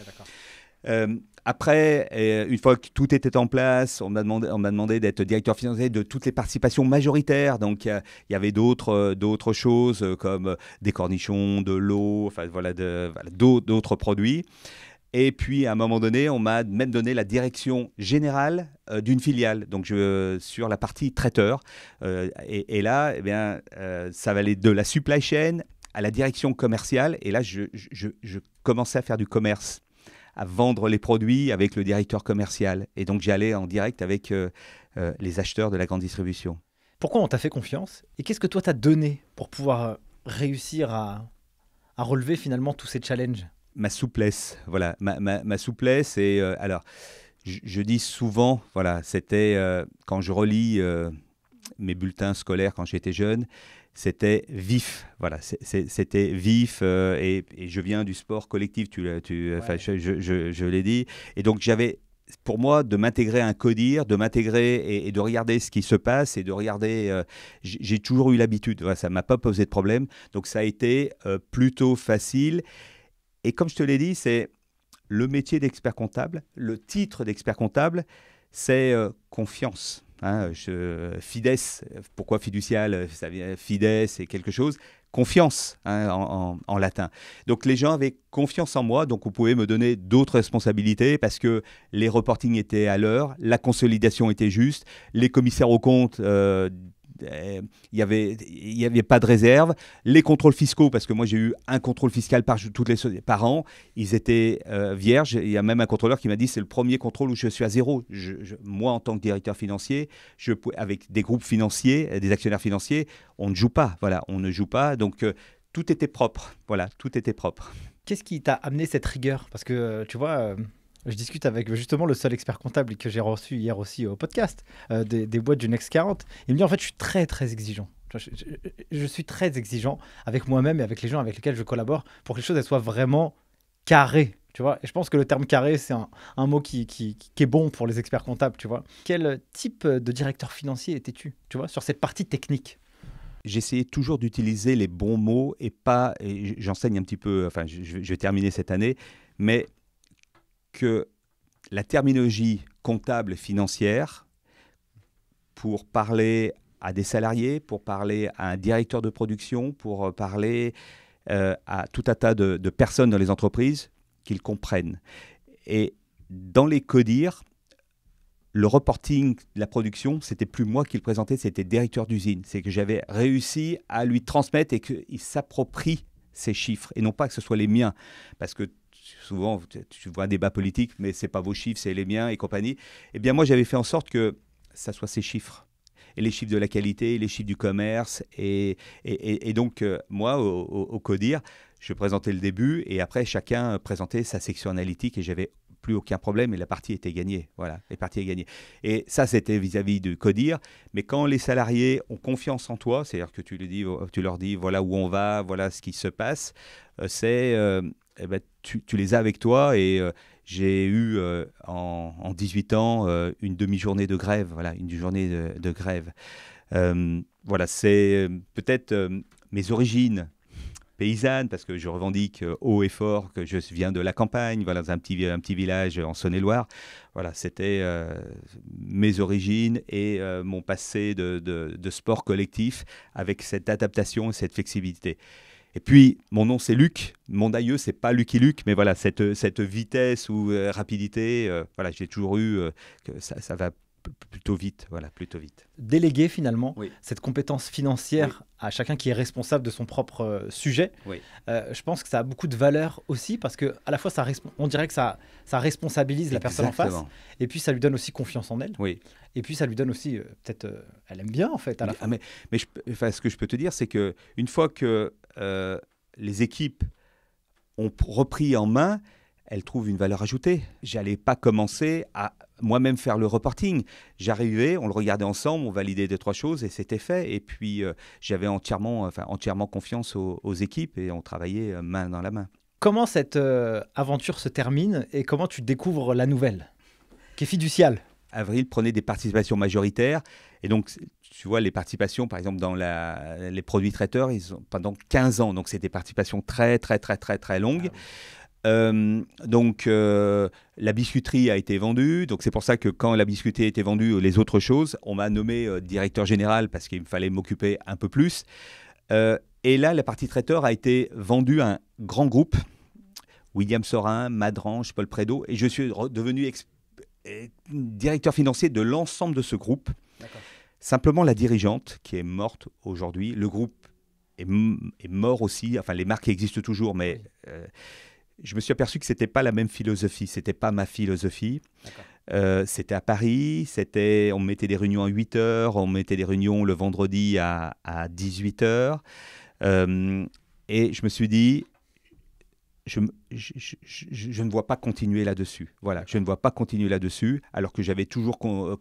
[SPEAKER 1] euh, après, une fois que tout était en place, on m'a demandé, on m'a demandé d'être directeur financier de toutes les participations majoritaires. Donc, il y, avait d'autres, d'autres choses comme des cornichons, de l'eau, enfin voilà, d'autres produits. Et puis, à un moment donné, on m'a même donné la direction générale euh, d'une filiale, donc sur la partie traiteur. Euh, et, là, eh bien, euh, ça va aller de la supply chain à la direction commerciale. Et là, je, commençais à faire du commerce, à vendre les produits avec le directeur commercial. Et donc, j'allais en direct avec les acheteurs de la grande distribution.
[SPEAKER 2] Pourquoi on t'a fait confiance Et qu'est-ce que toi t'as donné pour pouvoir réussir à relever finalement tous ces challenges
[SPEAKER 1] ma souplesse. Voilà, ma, ma, souplesse. Et euh, alors, je, dis souvent, voilà, c'était euh, quand je relis euh, mes bulletins scolaires quand j'étais jeune, c'était vif. Voilà, c'était vif. Et, je viens du sport collectif, tu, tu, je, je, l'ai dit. Et donc, j'avais pour moi, de m'intégrer à un codir, de m'intégrer et, de regarder ce qui se passe et de regarder. j'ai toujours eu l'habitude, ça ça m'a pas posé de problème. Donc ça a été plutôt facile. Et comme je te l'ai dit, c'est le métier d'expert comptable, le titre d'expert comptable, c'est euh, confiance. Hein, je, fides, pourquoi fiducial euh, ça Fides, c'est quelque chose. Confiance hein, en, latin. Donc les gens avaient confiance en moi, donc vous pouvez me donner d'autres responsabilités parce que les reportings étaient à l'heure, la consolidation était juste, les commissaires aux comptes euh, euh, il n'y avait, y avait pas de réserve. Les contrôles fiscaux, parce que moi j'ai eu un contrôle fiscal par, toutes les, par an, ils étaient euh, vierges. Il y a même un contrôleur qui m'a dit c'est le premier contrôle où je suis à zéro. moi, en tant que directeur financier, je, avec des groupes financiers, euh, des actionnaires financiers, on ne joue pas. Voilà, on ne joue pas. Donc tout était propre. Voilà, tout était propre.
[SPEAKER 2] Qu'est-ce qui t'a amené cette rigueur Parce que, tu vois, je discute avec justement le seul expert comptable que j'ai reçu hier aussi au podcast euh, des, boîtes du Next 40. Il me dit en fait, je suis très très exigeant. Je, suis très exigeant avec moi-même et avec les gens avec lesquels je collabore pour que les choses soient vraiment carrées. Tu vois, et je pense que le terme carré, c'est un, mot qui, qui, est bon pour les experts comptables, tu vois. Quel type de directeur financier étais-tu, tu vois, sur cette partie technique
[SPEAKER 1] J'essayais toujours d'utiliser les bons mots et pas. J'enseigne un petit peu, enfin, je, je vais terminer cette année, mais que la terminologie comptable financière, pour parler à des salariés, pour parler à un directeur de production, pour euh, parler euh, à tout un tas de, personnes dans les entreprises, qu'ils comprennent. Et dans les CODIR, le reporting de la production, c'était plus moi qui le présentais, c'était directeur d'usine. C'est que j'avais réussi à lui transmettre et qu'il s'approprie ces chiffres, et non pas que ce soit les miens. Parce que souvent, tu vois un débat politique, mais ce n'est pas vos chiffres, c'est les miens et compagnie. Eh bien, moi, j'avais fait en sorte que ça soit ces chiffres. Et les chiffres de la qualité, les chiffres du commerce. Et, donc, euh, moi, au, CODIR, je présentais le début et après, chacun présentait sa section analytique et j'avais plus aucun problème et la partie était gagnée. Voilà, la partie est gagnée. Et ça, c'était vis-à-vis de CODIR. Mais quand les salariés ont confiance en toi, c'est-à-dire que tu, le dis, euh, tu leur dis voilà où on va, voilà ce qui se passe, euh, c'est euh, eh ben, tu, les as avec toi et j'ai eu en, 18 ans une demi-journée de grève. Voilà, une journée de grève. voilà, c'est peut-être mes origines paysanne, parce que je revendique euh, haut et fort que je viens de la campagne, voilà, dans un petit, un petit village euh, en Saône-et-Loire. Voilà, c'était euh, mes origines et mon passé de, de, sport collectif avec cette adaptation et cette flexibilité. Et puis, mon nom, c'est Luc. Mon aïeux, c'est pas Lucky Luc, mais voilà, cette, cette vitesse ou rapidité, voilà, j'ai toujours eu que ça va plutôt vite, voilà, plutôt vite.
[SPEAKER 2] Déléguer finalement cette compétence financière à chacun qui est responsable de son propre euh, sujet. Euh, je pense que ça a beaucoup de valeur aussi parce que à la fois ça on dirait que ça ça responsabilise la personne en face et puis ça lui donne aussi confiance en elle. Oui. Et puis ça lui donne aussi euh, peut-être elle aime bien en fait ah, mais, Mais,
[SPEAKER 1] ce que je peux te dire c'est que une fois que les équipes ont repris en main, elles trouvent une valeur ajoutée. J'allais pas commencer à moi-même faire le reporting. J'arrivais, on le regardait ensemble, on validait deux, trois choses et c'était fait. Et puis euh, j'avais entièrement, enfin, entièrement confiance aux, équipes et on travaillait euh, main dans la main. Comment cette
[SPEAKER 2] euh, aventure se termine
[SPEAKER 1] et comment tu découvres la
[SPEAKER 2] nouvelle qui est
[SPEAKER 1] fiduciale Avril prenait des participations majoritaires. Et donc, tu vois, les participations, par exemple, dans la, les produits traiteurs, ils ont pendant 15 ans. Donc, c'est des participations très, très, très, très, très longues. Ah euh, donc euh, la biscuiterie a été vendue, donc c'est pour ça que quand la biscuiterie a été vendue, les autres choses, on m'a nommé euh, directeur général parce qu'il me fallait m'occuper un peu plus. et là, la partie traiteur a été vendue à un grand groupe, William Sorin, Madrange, Paul Prédo, et je suis devenu directeur financier de l'ensemble de ce groupe. Simplement la dirigeante qui est morte aujourd'hui, le groupe est, mort aussi, enfin les marques existent toujours, mais je me suis aperçu que c'était pas la même philosophie, c'était pas ma philosophie. Euh, c'était à Paris, c'était on mettait des réunions à 8 heures, on mettait des réunions le vendredi à, 18 heures. Euh, et je me suis dit, je, ne vois pas continuer là-dessus. Voilà, je ne vois pas continuer là-dessus, alors que j'avais toujours euh,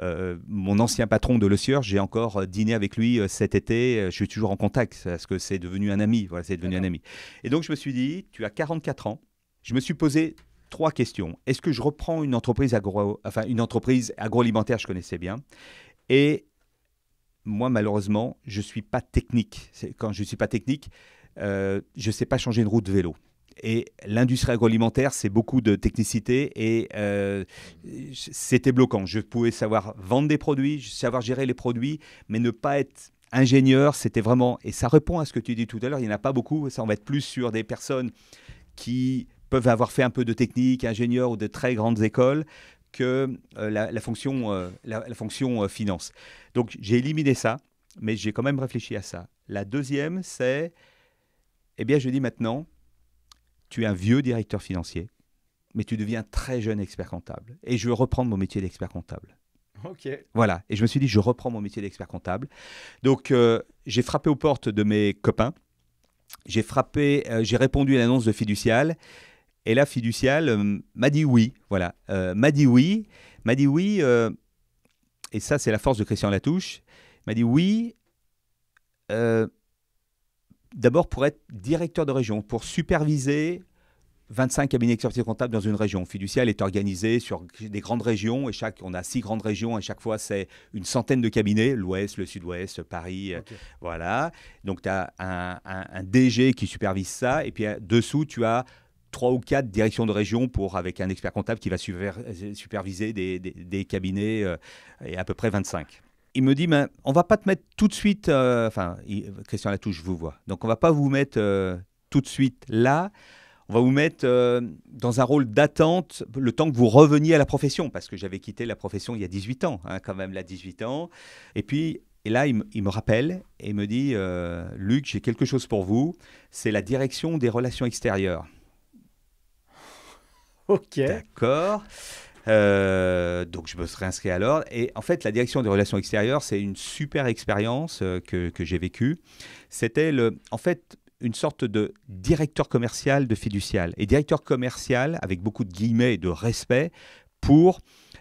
[SPEAKER 1] euh, mon ancien patron de Le Sieur, j'ai encore euh, dîné avec lui cet été, je suis toujours en contact parce que c'est devenu un ami. Voilà, c'est devenu un ami. Et donc je me suis dit, tu as 44 ans. Je me suis posé trois questions. Est-ce que je reprends une entreprise agro, enfin une entreprise agroalimentaire, je connaissais bien, et moi malheureusement, je suis pas technique. Quand je suis pas technique, je ne sais pas changer une roue de vélo. Et l'industrie agroalimentaire, c'est beaucoup de technicité et euh, c'était bloquant. Je pouvais savoir vendre des produits, savoir gérer les produits, mais ne pas être ingénieur, c'était vraiment... Et ça répond à ce que tu dis tout à l'heure, il n'y en a pas beaucoup, ça on va être plus sur des personnes qui peuvent avoir fait un peu de technique, ingénieur ou de très grandes écoles, que la, euh, fonction, la, la fonction euh, finance. Donc j'ai éliminé ça, mais j'ai quand même réfléchi à ça. La deuxième, c'est, eh bien je dis maintenant, tu es un vieux directeur financier, mais tu deviens très jeune expert comptable. Et je veux reprendre mon métier d'expert comptable. Ok. Voilà. Et je me suis dit, je reprends mon métier d'expert comptable. Donc, euh, j'ai frappé aux portes de mes copains. J'ai frappé, euh, j'ai répondu à l'annonce de Fiducial. Et là, Fiducial euh, m'a dit oui. Voilà. m'a dit oui. M'a dit oui. et ça, c'est la force de Christian Latouche. M'a dit oui d'abord pour être directeur de région, pour superviser 25 cabinets experts-comptables dans une région. Fiduciale est organisée sur des grandes régions et chaque, on a six grandes régions À chaque fois c'est une centaine de cabinets, l'Ouest, le Sud-Ouest, Paris, euh, voilà. Donc tu as un, DG qui supervise ça et puis euh, dessous tu as trois ou quatre directions de région pour, avec un expert comptable qui va euh, superviser des, cabinets et à peu près 25 il me dit, ben, on va pas te mettre tout de suite, euh, enfin, Christian Latouche vous vois, donc on va pas vous mettre euh, tout de suite là, on va vous mettre euh, dans un rôle d'attente le temps que vous reveniez à la profession, parce que j'avais quitté la profession il y a 18 ans, hein, quand même, là, 18 ans. Et puis, et là, il, il me rappelle et me dit, Luc, j'ai quelque chose pour vous, c'est la direction des relations extérieures. Ok. D'accord. Euh, donc je me serais inscrit à l'ordre. Et en fait, la direction des relations extérieures, c'est une super expérience euh, que, j'ai vécue. C'était en fait une sorte de directeur commercial de fiducial. Et directeur commercial, avec beaucoup de guillemets et de respect, pour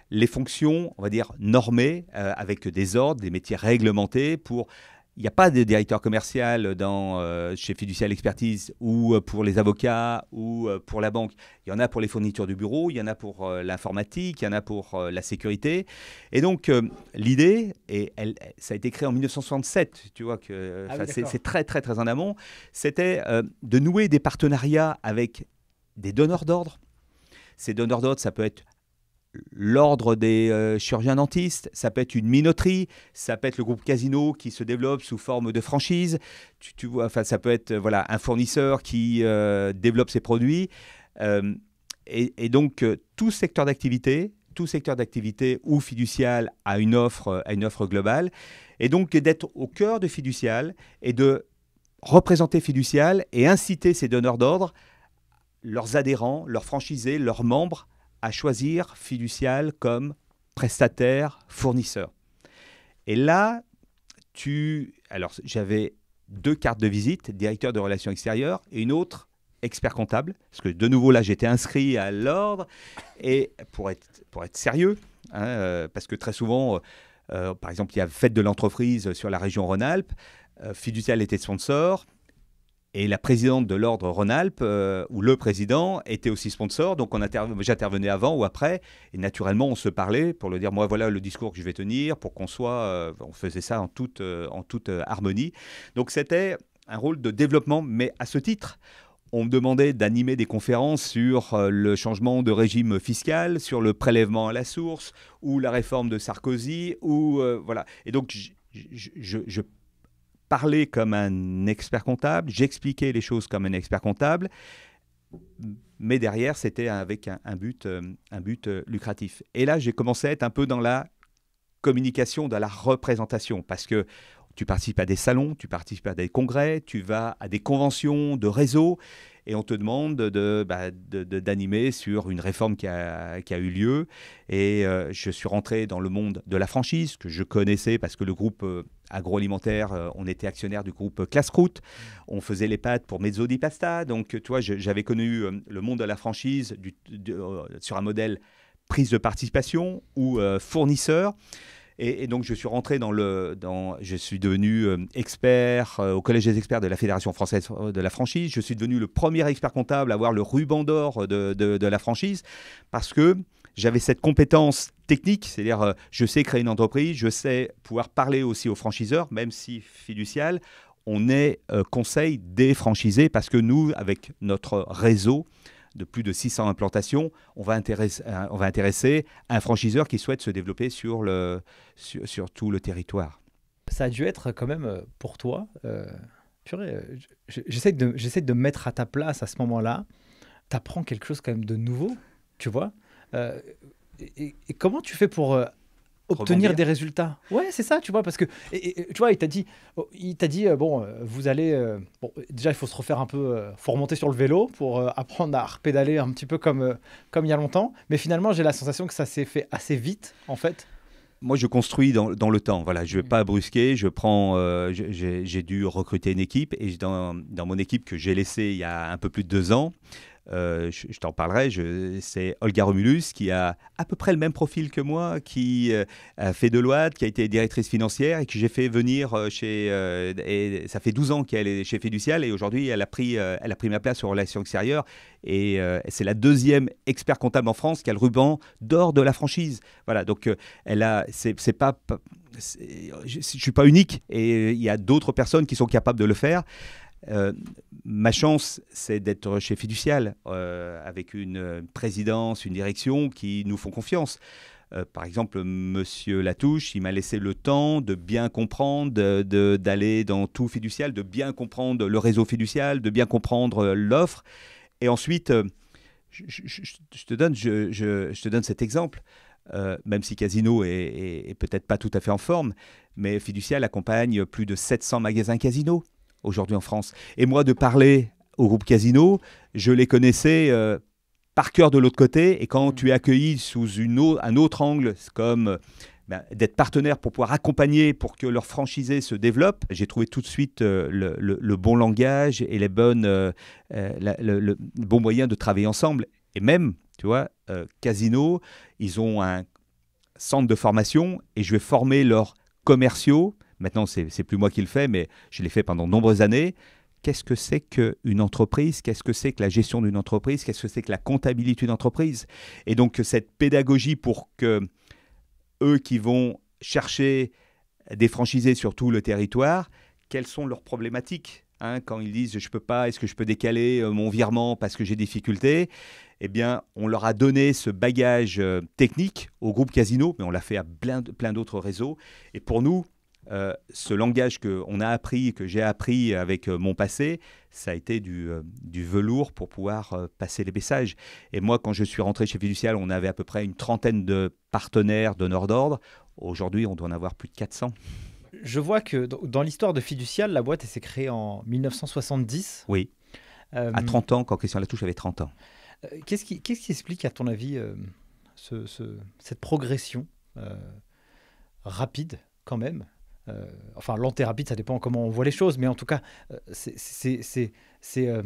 [SPEAKER 1] les fonctions, on va dire, normées, euh, avec des ordres, des métiers réglementés, pour il n'y a pas de directeur commercial dans, euh, chez Fiducial Expertise ou euh, pour les avocats ou euh, pour la banque. Il y en a pour les fournitures du bureau, il y en a pour l'informatique, il y en a pour la sécurité. Et donc, l'idée, et elle, ça a été créé en 1967, tu vois, que ah c'est très, très, très en amont, c'était de nouer des partenariats avec des donneurs d'ordre. Ces donneurs d'ordre, ça peut être l'ordre des euh, chirurgiens dentistes, ça peut être une minoterie, ça peut être le groupe Casino qui se développe sous forme de franchise, tu, tu vois, enfin, ça peut être euh, voilà, un fournisseur qui euh, développe ses produits. et, donc, tout secteur d'activité, tout secteur d'activité ou fiducial a une offre, a une offre globale. Et donc, d'être au cœur de fiducial et de représenter fiducial et inciter ces donneurs d'ordre, leurs adhérents, leurs franchisés, leurs membres à choisir Fiducial comme prestataire, fournisseur. Et là, tu. Alors, j'avais deux cartes de visite, directeur de relations extérieures et une autre expert comptable, parce que de nouveau là j'étais inscrit à l'ordre et pour être pour être sérieux, hein, euh, parce que très souvent, euh, euh, par exemple il y a fête de l'entreprise sur la région Rhône-Alpes, Fiducial était sponsor, et la présidente de l'ordre Rhône-Alpes, euh, ou le président, était aussi sponsor. Donc j'intervenais avant ou après. Et naturellement, on se parlait pour le dire, moi, voilà le discours que je vais tenir, pour qu'on soit... Euh, on faisait ça en toute, euh, en toute harmonie. Donc c'était un rôle de développement, mais à ce titre, on me demandait d'animer des conférences sur le changement de régime fiscal, sur le prélèvement à la source, ou la réforme de Sarkozy, ou voilà. Et donc, je, je, parlé comme un expert comptable, j'expliquais les choses comme un expert comptable, mais derrière, c'était avec un, but, un but euh, euh, lucratif. Et là, j'ai commencé à être un peu dans la communication, dans la représentation, parce que tu participes à des salons, tu participes à des congrès, tu vas à des conventions de réseaux et on te demande bah, de, d'animer sur une réforme qui a, qui a eu lieu. Et euh, je suis rentré dans le monde de la franchise, que je connaissais parce que le groupe euh, agroalimentaire, euh, on était actionnaire du groupe Classe Classroute, on faisait les pâtes pour Mezzo Pasta. Donc, toi, j'avais connu le monde de la franchise sur un modèle prise de participation ou fournisseur. Et, donc, je suis rentré dans le. je suis devenu euh, expert euh, au Collège des experts de la Fédération française euh, de la franchise. Je suis devenu le premier expert comptable à avoir le ruban d'or de, la franchise parce que j'avais cette compétence technique, c'est-à-dire je sais créer une entreprise, je sais pouvoir parler aussi aux franchiseurs, même si fiducial, on est conseil des franchisés parce que nous, avec notre réseau, de plus de 600 implantations, on va intéresser, euh, on va intéresser un franchiseur qui souhaite se développer sur, le, tout le territoire.
[SPEAKER 2] Ça a dû être quand même euh, pour toi, euh, j'essaie de, j'essaie de me mettre à ta place à ce moment-là. Tu apprends quelque chose quand même de nouveau, tu vois. et, comment tu fais pour obtenir des résultats. Ouais, c'est ça, tu vois, parce que et, tu vois, il t'a dit, oh, il t'a dit, euh, bon, euh, vous allez, euh, bon, déjà il faut se refaire un peu, faut remonter sur le vélo pour apprendre à repédaler un petit peu comme comme il y a longtemps. Mais finalement, j'ai la sensation que ça s'est fait assez vite,
[SPEAKER 1] en fait. Moi, je construis dans, dans le temps. Voilà, je ne vais mm. pas brusquer. Je prends, j'ai dû recruter une équipe et dans, dans mon équipe que j'ai laissée il y a un peu plus de deux ans, euh, je, t'en parlerai, c'est Olga Romulus qui a à peu près le même profil que moi, qui euh, a fait de qui a été directrice financière et que j'ai fait venir euh, chez... et ça fait 12 ans qu'elle est chez Fiducial et aujourd'hui elle, a pris, elle a pris ma place aux relations extérieures et c'est la deuxième expert comptable en France qui a le ruban d'or de la franchise. Voilà, donc elle a... C'est pas je ne suis pas unique et il y a d'autres personnes qui sont capables de le faire. Euh, ma chance, c'est d'être chez Fiducial, euh, avec une présidence, une direction qui nous font confiance. Euh, par exemple, M. Latouche, il m'a laissé le temps de bien comprendre, d'aller dans tout fiducial, de bien comprendre le réseau fiducial, de bien comprendre l'offre. Et ensuite, je, te donne, je, te donne cet exemple. même si Casino est, peut-être pas tout à fait en forme, mais Fiducial accompagne plus de 700 magasins Casino aujourd'hui en France. Et moi, de parler au groupe Casino, je les connaissais euh, par cœur de l'autre côté. Et quand mm. tu es accueilli sous une un autre angle, comme euh, ben, d'être partenaire pour pouvoir accompagner pour que leur franchisé se développe, j'ai trouvé tout de suite euh, le, bon langage et les bonnes, le, le, bon moyen de travailler ensemble. Et même, tu vois, Casino, ils ont un centre de formation et je vais former leurs commerciaux Maintenant, c'est n'est plus moi qui le fais, mais je l'ai fait pendant de nombreuses années. Qu'est-ce que c'est qu'une entreprise Qu'est-ce que c'est que la gestion d'une entreprise Qu'est-ce que c'est que la comptabilité d'une entreprise Et donc, cette pédagogie pour que eux qui vont chercher des franchisés sur tout le territoire, quelles sont leurs problématiques hein Quand ils disent je peux pas, est-ce que je peux décaler euh, mon virement parce que j'ai des difficultés Eh bien, on leur a donné ce bagage euh, technique au groupe Casino, mais on l'a fait à plein d'autres réseaux. Et pour nous, euh, ce langage qu'on a appris, que j'ai appris avec euh, mon passé, ça a été du, euh, velours pour pouvoir passer les messages. Et moi, quand je suis rentré chez Fiducial, on avait à peu près une trentaine de partenaires
[SPEAKER 2] d'honneur d'ordre. Aujourd'hui, on doit en avoir plus de 400. Je vois que dans l'histoire de Fiducial, la boîte s'est créée en 1970. Oui. À 30 ans, quand Christian Latouche avait 30 ans. Qu'est-ce qui, explique, à ton avis, cette progression rapide, quand même, euh, enfin lente ça dépend comment on voit les choses, mais en tout cas, euh, c'est euh,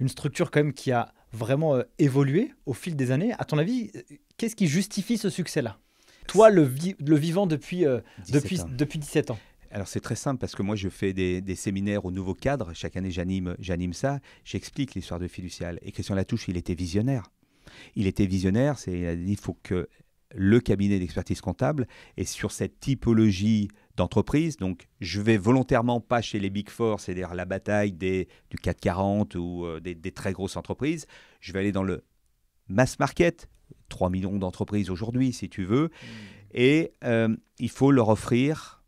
[SPEAKER 2] une structure quand même qui a vraiment évolué au fil des années. À ton avis, qu'est-ce qui justifie ce succès-là Toi, le, vivant depuis, 17 depuis, ans. depuis ans. Alors c'est très simple
[SPEAKER 1] parce que moi je fais des, séminaires au nouveau cadre. chaque année j'anime, j'anime ça, j'explique l'histoire de Fiducial. Et Christian Latouche, il était visionnaire. Il était visionnaire, c'est il a dit il faut que le cabinet d'expertise comptable. Et sur cette typologie d'entreprise, donc je vais volontairement pas chez les Big Four, c'est-à-dire la bataille des, du 440 ou euh, des, très grosses entreprises, je vais aller dans le mass market, 3 millions d'entreprises aujourd'hui si tu veux, hmm. et euh, il faut leur offrir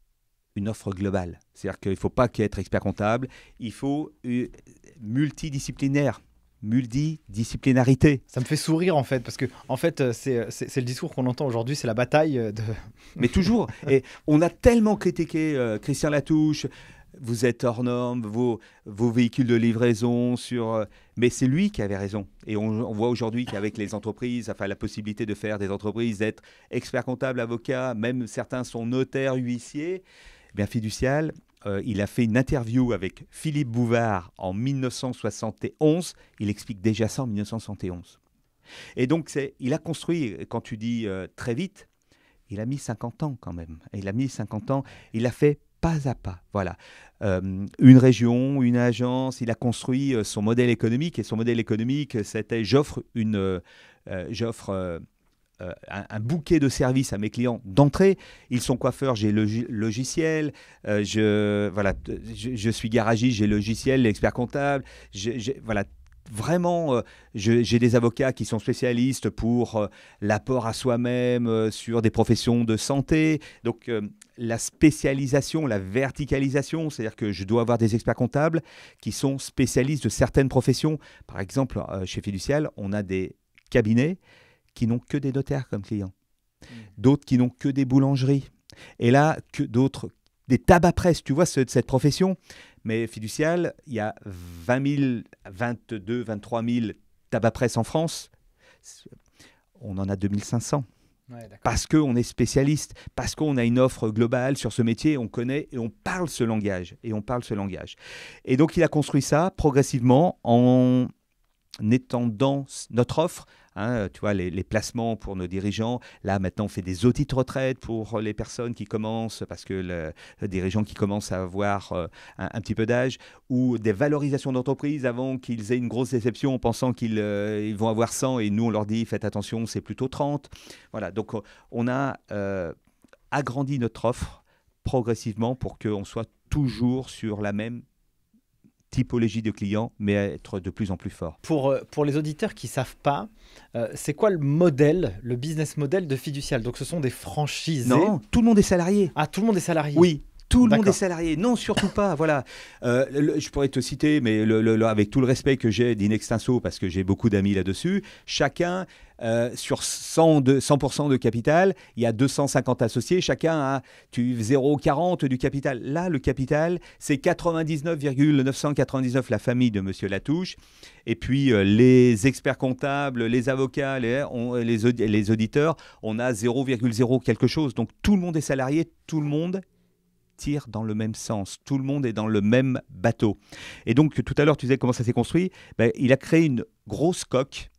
[SPEAKER 1] une offre globale. C'est-à-dire qu'il ne faut pas qu'être expert comptable, il faut euh, multidisciplinaire multidisciplinarité.
[SPEAKER 2] Ça me fait sourire en fait, parce que en fait, euh, euh, c'est le discours qu'on entend aujourd'hui, c'est la bataille euh, de... Mais toujours, et on a tellement critiqué Christian Latouche, vous
[SPEAKER 1] êtes hors norme, vos, vos véhicules de livraison, sur... mais c'est lui qui avait raison. Et on, voit aujourd'hui qu'avec les entreprises, enfin la possibilité de faire des entreprises, d'être expert comptable, avocat, même certains sont notaires, huissiers, bien fiducial, euh, il a fait une interview avec Philippe Bouvard en 1971. Il explique déjà ça en 1971. Et donc, il a construit, quand tu dis euh, très vite, il a mis 50 ans quand même. Il a mis 50 ans, il a fait pas à pas. Voilà. Euh, une région, une agence, il a construit son modèle économique. Et son modèle économique, c'était j'offre une. j'offre euh, un, bouquet de services à mes clients d'entrée. Ils sont coiffeurs, j'ai le logiciel. Euh, je, voilà, je, suis garagiste, j'ai logiciel, l'expert comptable. voilà, vraiment, euh, j'ai des avocats qui sont spécialistes pour l'apport à soi-même sur des professions de santé. Donc, la spécialisation, la verticalisation, c'est-à-dire que je dois avoir des experts comptables qui sont spécialistes de certaines professions. Par exemple, chez Fiducial, on a des cabinets qui n'ont que des notaires comme clients, hmm. d'autres qui n'ont que des boulangeries, et là, que d'autres, des tabac presses, tu vois, de cette profession. Mais fiducial, il y a 20 000, 22, 23 000 tabac presse en France. On en a 2500. Ouais, parce qu'on est spécialiste, parce qu'on a une offre globale sur ce métier, on connaît et on parle ce langage. Et on parle ce langage. Et donc il a construit ça progressivement en étendant notre offre Hein, tu vois, les, placements pour nos dirigeants. Là, maintenant, on fait des audits retraite pour euh, les personnes qui commencent, parce que le, dirigeants qui commencent à avoir euh, un, petit peu d'âge, ou des valorisations d'entreprise avant qu'ils aient une grosse déception en pensant qu'ils euh, vont avoir 100 et nous, on leur dit faites attention, c'est plutôt 30. Voilà, donc on a agrandi notre offre progressivement pour qu'on soit toujours sur la même typologie de clients, mais être de plus en plus fort.
[SPEAKER 2] Pour, euh, pour les auditeurs qui ne savent pas, euh, c'est quoi le modèle, le business model de Fiducial Donc ce sont des franchises. Non, tout le monde est salarié. Ah, tout le monde est salarié. Oui, tout le monde est salarié. Non, surtout pas. Voilà.
[SPEAKER 1] Euh, je pourrais te citer, mais avec tout le respect que j'ai d'Inextinso, parce que j'ai beaucoup d'amis là-dessus, chacun. Euh, sur 100 de, capital, il y a 250 associés, chacun a 0,40 du capital. Là, le capital, c'est 99,999 la famille de M. Latouche, et puis euh, les experts comptables, les avocats, les auditeurs, on a 0,0 quelque chose. Donc tout le monde est salarié, tout le monde dans le même sens. Tout le monde est dans le même bateau. Et donc, tout à l'heure, tu disais comment ça s'est construit. Ben, il a créé une grosse coque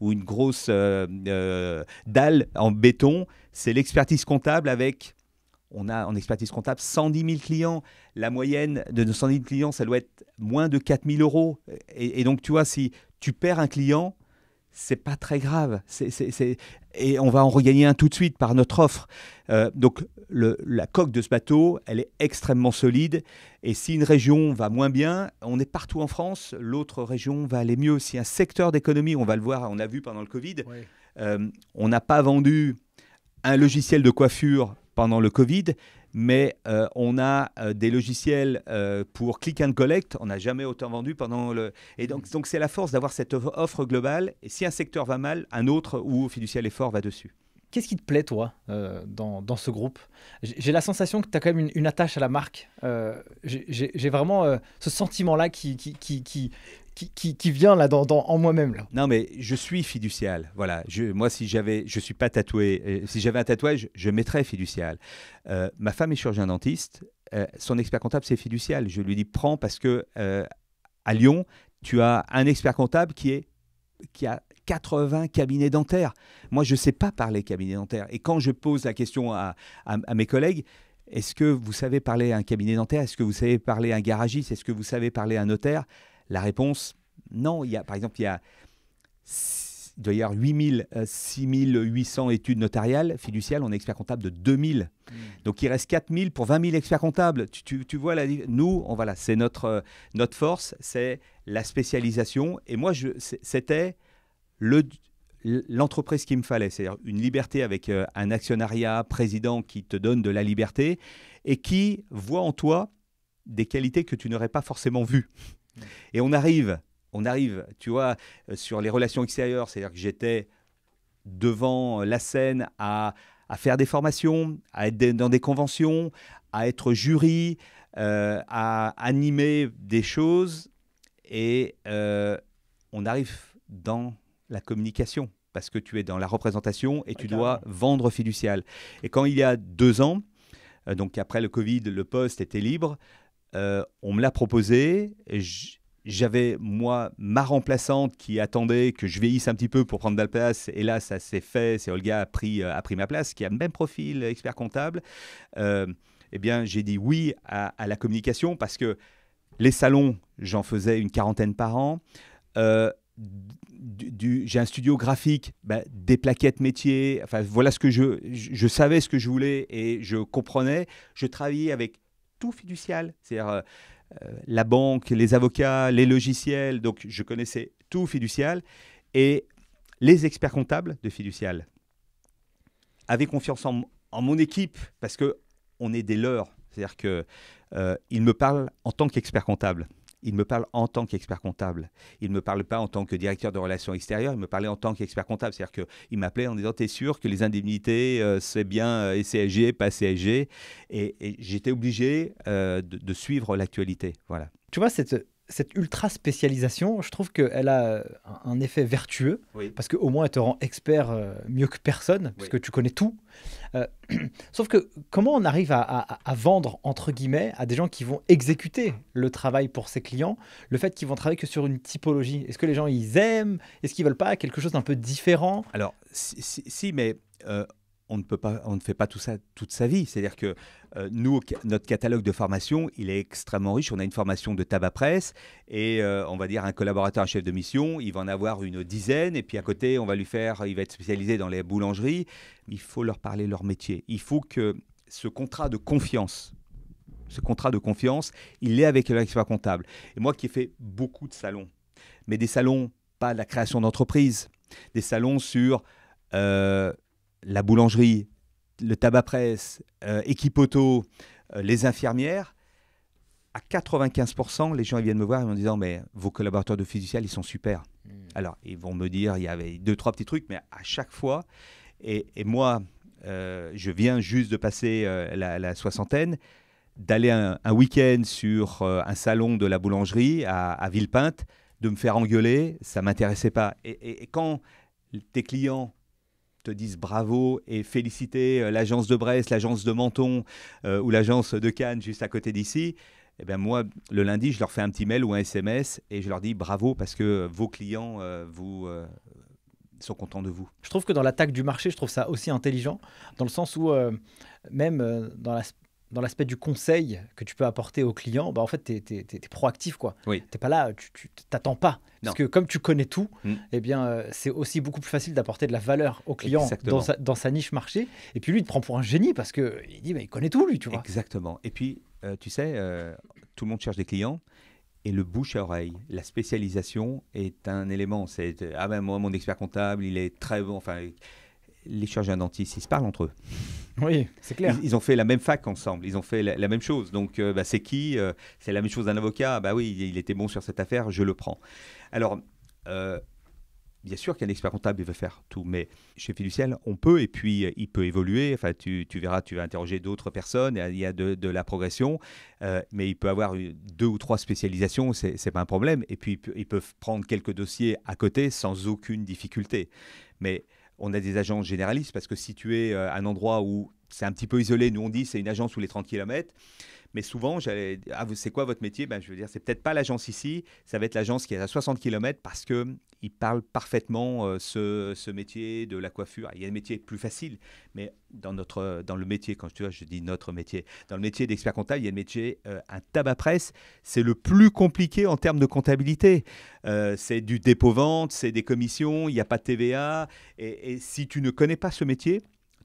[SPEAKER 1] ou une grosse euh, euh, dalle en béton. C'est l'expertise comptable avec on a en expertise comptable 110 000 clients. La moyenne de nos 110 000 clients, ça doit être moins de 4 000 euros. Et, et, donc, tu vois, si tu perds un client, c'est pas très grave. Et on va en regagner un tout de suite par notre offre. Euh, donc la coque de ce bateau, elle est extrêmement solide. Et si une région va moins bien, on est partout en France, l'autre région va aller mieux. Si un secteur d'économie, on va le voir, on a vu pendant le Covid, euh, on n'a pas vendu un logiciel de coiffure pendant le Covid, mais euh, on a euh, des logiciels euh, pour click and collect. On n'a jamais autant vendu pendant le. Et donc, donc c'est la force d'avoir cette offre globale. Et si un secteur va mal, un autre ou fiducial est fort va dessus.
[SPEAKER 2] Qu'est-ce qui te plaît, toi, dans, dans, ce groupe J'ai la sensation que tu as quand même une, une, attache à la marque. J'ai vraiment ce sentiment-là qui, qui, qui, qui, vient là dans, en moi-même là.
[SPEAKER 1] Non mais je suis fiducial, voilà. Je, moi si j'avais, je suis pas tatoué, euh, si j'avais un tatouage, je mettrais fiducial. Euh, ma femme est chirurgien dentiste, euh, son expert comptable c'est fiducial. Je lui dis prends parce que à Lyon, tu as un expert comptable qui est qui a 80 cabinets dentaires. Moi, je ne sais pas parler cabinet dentaire. Et quand je pose la question à, à, à mes collègues, est-ce que vous savez parler à un cabinet dentaire Est-ce que vous savez parler à un garagiste Est-ce que vous savez parler à un notaire la réponse, non. Il y a, par exemple, il y a d'ailleurs 8000, 6800 études notariales, fiduciales, on est expert comptable de 2000. 000. Hmm. Donc il reste 4000 pour 20 000 experts comptables. Tu, vois, nous, on, voilà, c'est notre, euh, notre force, c'est la spécialisation. Et moi, c'était le, l'entreprise qu'il me fallait, c'est-à-dire une liberté avec euh, un actionnariat, président qui te donne de la liberté et qui voit en toi des qualités que tu n'aurais pas forcément vues. Et on arrive, on arrive, tu vois, euh, sur les relations extérieures, c'est-à-dire que j'étais devant la scène à, faire des formations, à être dans des conventions, à être jury, euh, à animer des choses. Et euh, on arrive dans la communication, parce que tu es dans la représentation et tu dois vendre fiducial. Et quand il y a deux ans, donc après le Covid, le poste était libre, euh, on me l'a proposé. J'avais, moi, ma remplaçante qui attendait que je vieillisse un petit peu pour prendre de la place. Et là, ça s'est fait. C'est Olga a pris, euh, a pris ma place, qui a le même profil, euh, expert comptable. Euh, eh bien, j'ai dit oui à, la communication parce que les salons, j'en faisais une quarantaine par an. j'ai un studio graphique, bah, des plaquettes métiers. Enfin, voilà ce que je, je savais ce que je voulais et je comprenais. Je travaillais avec tout fiducial, c'est-à-dire euh, euh, la banque, les avocats, les logiciels. Donc, je connaissais tout fiducial et les experts comptables de fiducial avaient confiance en, mon équipe parce que on est des leurs. C'est-à-dire qu'ils euh, me parlent en tant qu'expert comptable il me parle en tant qu'expert comptable. Il ne me parle pas en tant que directeur de relations extérieures, il me parlait en tant qu'expert comptable. C'est-à-dire qu'il m'appelait en disant T'es sûr que les indemnités, euh, c'est bien euh, et CSG, pas Et, j'étais obligé euh, de, de, suivre l'actualité. Voilà.
[SPEAKER 2] Tu vois, cette cette ultra spécialisation, je trouve qu'elle a euh, un effet vertueux, parce parce qu'au moins elle te rend expert euh, mieux que personne, puisque tu connais tout. Euh, sauf que comment on arrive à, vendre, entre guillemets, à des gens qui vont exécuter le travail pour ses clients, le fait qu'ils vont travailler que sur une typologie Est-ce que les gens, ils aiment Est-ce qu'ils veulent pas quelque chose d'un peu différent
[SPEAKER 1] Alors, si, mais on ne, peut pas, on fait pas tout ça toute sa vie. C'est-à-dire que euh, nous, notre catalogue de formation, il est extrêmement riche. On a une formation de tabac presse et euh, on va dire un collaborateur, un chef de mission, il va en avoir une dizaine. Et puis à côté, on va lui faire, il va être spécialisé dans les boulangeries. Il faut leur parler leur métier. Il faut que ce contrat de confiance, ce contrat de confiance, il est avec l'expert comptable. Et moi qui ai fait beaucoup de salons, mais des salons pas la création d'entreprise, des salons sur euh, la boulangerie, le tabac presse, euh, euh les infirmières, à 95%, les gens viennent me voir et me disent Mais vos collaborateurs de fiducial, ils sont super. Hmm. Alors, ils vont me dire Il y avait deux, trois petits trucs, mais à chaque fois, et, moi, euh, je viens juste de passer euh, la, soixantaine, d'aller un, week-end sur un salon de la boulangerie à, Villepinte, de me faire engueuler, ça m'intéressait pas. et quand tes clients te disent bravo et féliciter euh, l'agence de Brest, l'agence de Menton euh, ou l'agence de Cannes juste à côté d'ici, et eh ben moi, le lundi, je leur fais un petit mail ou un SMS et je leur dis bravo parce que vos clients euh, vous,
[SPEAKER 2] sont contents de vous. Je trouve que dans l'attaque du marché, je trouve ça aussi intelligent, dans le sens où, même dans la dans l'aspect du conseil que tu peux apporter au client, bah en fait, tu es, proactif. quoi. Oui. pas là, tu t'attends pas. Parce que comme tu connais tout, mm. eh bien, euh, c'est aussi beaucoup plus facile d'apporter de la valeur au client dans sa, dans sa, niche marché. Et puis lui, il te prend pour un génie parce qu'il dit, mais il connaît tout, lui, tu vois. Exactement. Et puis, euh, tu sais, euh, tout le monde
[SPEAKER 1] cherche des clients. Et le bouche à oreille, la spécialisation est un élément. C'est ah ben moi mon expert comptable, il est très bon. Enfin, les chirurgiens dentistes, ils se parlent entre eux.
[SPEAKER 2] Oui, c'est clair. Ils,
[SPEAKER 1] ont fait la même fac ensemble, ils ont fait la, même chose. Donc, euh, bah, c'est qui euh, C'est la même chose d'un avocat. Bah oui, il était bon sur cette affaire, je le prends. Alors, euh, bien sûr qu'un expert comptable, il veut faire tout, mais chez Fiduciel, on peut, et puis il peut évoluer. Enfin, tu, verras, tu vas interroger d'autres personnes, il y a de, la progression, mais il peut avoir deux ou trois spécialisations, c'est n'est pas un problème. Et puis, ils peuvent prendre quelques dossiers à côté sans aucune difficulté. Mais on a des agences généralistes parce que si euh, à un endroit où c'est un petit peu isolé, nous on dit c'est une agence sous les 30 km, mais souvent, j'allais, ah, c'est quoi votre métier ben, Je veux dire, c'est peut-être pas l'agence ici, ça va être l'agence qui est à 60 km parce qu'ils mm, parlent parfaitement euh, ce, métier de la coiffure. Il y a des métiers plus facile, mais dans, notre, euh, dans le métier, quand je, je dis notre métier, dans le métier d'expert comptable, il y a le métier, euh, un tabac presse, c'est le plus compliqué en termes de comptabilité. c'est du dépôt-vente, c'est des commissions, il n'y a pas de TVA. Et, et si tu ne connais pas ce métier,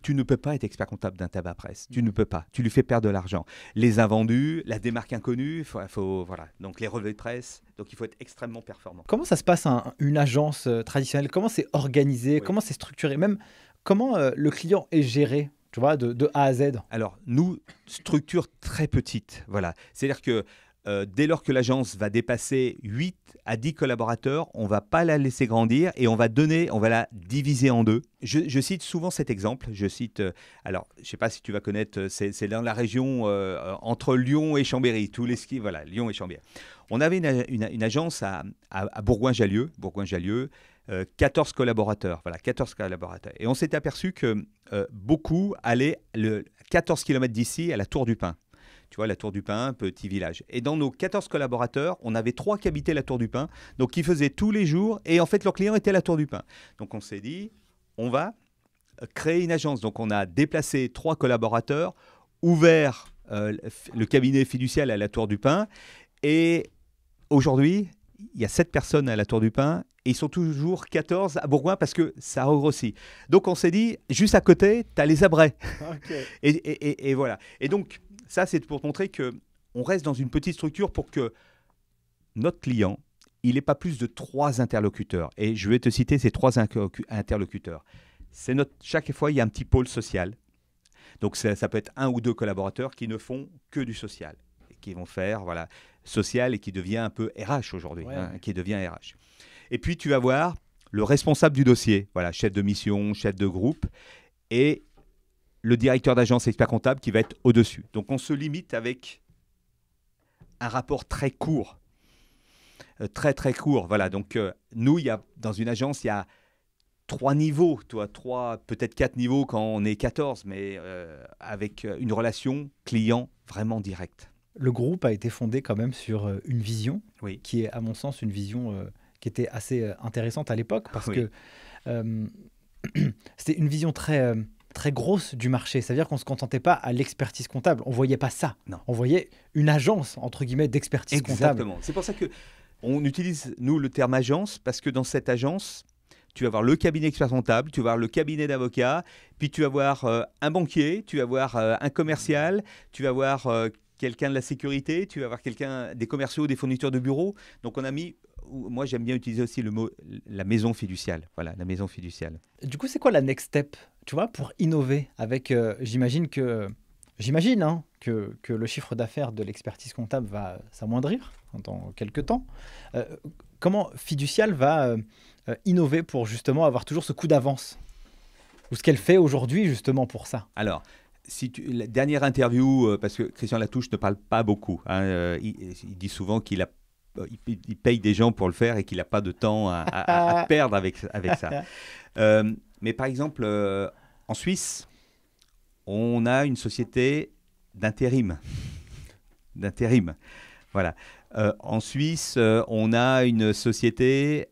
[SPEAKER 1] tu ne peux pas être expert comptable d'un tabac presse. Tu mm. ne peux pas. Tu lui fais perdre de l'argent. Les invendus, la démarque inconnue, faut, faut, voilà. donc les relevés de presse. Donc il faut être extrêmement performant. Comment ça se
[SPEAKER 2] passe un, une agence euh, traditionnelle Comment c'est organisé Comment c'est structuré Même comment euh, le client est géré tu vois, de, de, A à Z Alors, nous, structure très petite, voilà. C'est-à-dire que euh,
[SPEAKER 1] dès lors que l'agence va dépasser 8 à 10 collaborateurs, on ne va pas la laisser grandir et on va donner, on va la diviser en deux. Je, cite souvent cet exemple. Je cite, euh, alors, je sais pas si tu vas connaître, euh, c'est dans la région entre Lyon et Chambéry, tous les skis, voilà, Lyon et Chambéry. On avait une, agence à, Bourgoin-Jallieu, Bourgoin-Jallieu, 14 collaborateurs, voilà, 14 collaborateurs. Et on s'est aperçu que beaucoup allaient le 14 km d'ici à la Tour du Pin. Tu vois, la Tour du Pin, petit village. Et dans nos 14 collaborateurs, on avait trois qui habitaient la Tour du Pin, donc qui faisaient tous les jours. Et en fait, leur client était la Tour du Pin. Donc on s'est dit, on va euh, créer une agence. Donc on a déplacé trois collaborateurs, ouvert euh, le cabinet fiducial à la Tour du Pin. Et aujourd'hui, il y a sept personnes à la Tour du Pin et ils sont toujours 14 à Bourgoin parce que ça regrossit. Donc on s'est dit, juste à côté, tu as les abrés. et, et, voilà. Et donc, ça, c'est pour montrer que on reste dans une petite structure pour que notre client, il n'ait pas plus de trois interlocuteurs. Et je vais te citer ces trois interlocuteurs. C'est notre, chaque fois, il y a un petit pôle social. Donc ça, peut être un ou deux collaborateurs qui ne font que du social, et qui vont faire voilà social et qui devient un peu RH aujourd'hui, hein, qui devient RH. Et puis tu vas voir le responsable du dossier, voilà chef de mission, chef de groupe, et le directeur d'agence expert comptable qui va être au-dessus. Donc on se limite avec un rapport très court. Euh, très très court. Voilà, donc euh, nous, nous, y a, dans une agence, il y a trois niveaux, toi, trois, peut-être quatre niveaux quand on est 14, mais euh, avec une relation client vraiment directe.
[SPEAKER 2] Le groupe a été fondé quand même sur une vision, oui. qui est à mon sens une vision qui était assez intéressante à l'époque, parce que c'était une vision très très grosse du marché. C'est-à-dire qu'on ne se contentait pas à l'expertise comptable. On voyait pas ça. Non. On voyait une agence, entre guillemets, d'expertise comptable. Exactement.
[SPEAKER 1] C'est pour ça que on utilise, nous, le terme agence, parce que dans cette agence, tu vas avoir le cabinet expert comptable, tu vas avoir le cabinet d'avocat, puis tu vas avoir euh, un banquier, tu vas avoir euh, un commercial, tu vas avoir euh, quelqu'un de la sécurité, tu vas avoir quelqu'un des commerciaux, des fournitures de bureaux. Donc on a mis moi j'aime bien utiliser aussi le mot la maison fiduciale. Voilà, la maison fiduciale.
[SPEAKER 2] Du coup, c'est quoi la next step, tu vois, pour innover avec, euh, j'imagine que, j'imagine hein, que, que, le chiffre d'affaires de l'expertise comptable va s'amoindrir dans quelques temps. Euh, comment fiduciale va euh, innover pour justement avoir toujours ce coup d'avance Ou ce qu'elle fait aujourd'hui justement pour ça Alors,
[SPEAKER 1] si tu, la dernière interview, parce que Christian Latouche ne parle pas beaucoup, hein, il, il, dit souvent qu'il a euh, il paye des gens pour le faire et qu'il n'a pas de temps à, perdre avec, avec ça. Euh, mais par exemple, euh, en Suisse, on a une société d'intérim. d'intérim. Voilà. en Suisse, on a une société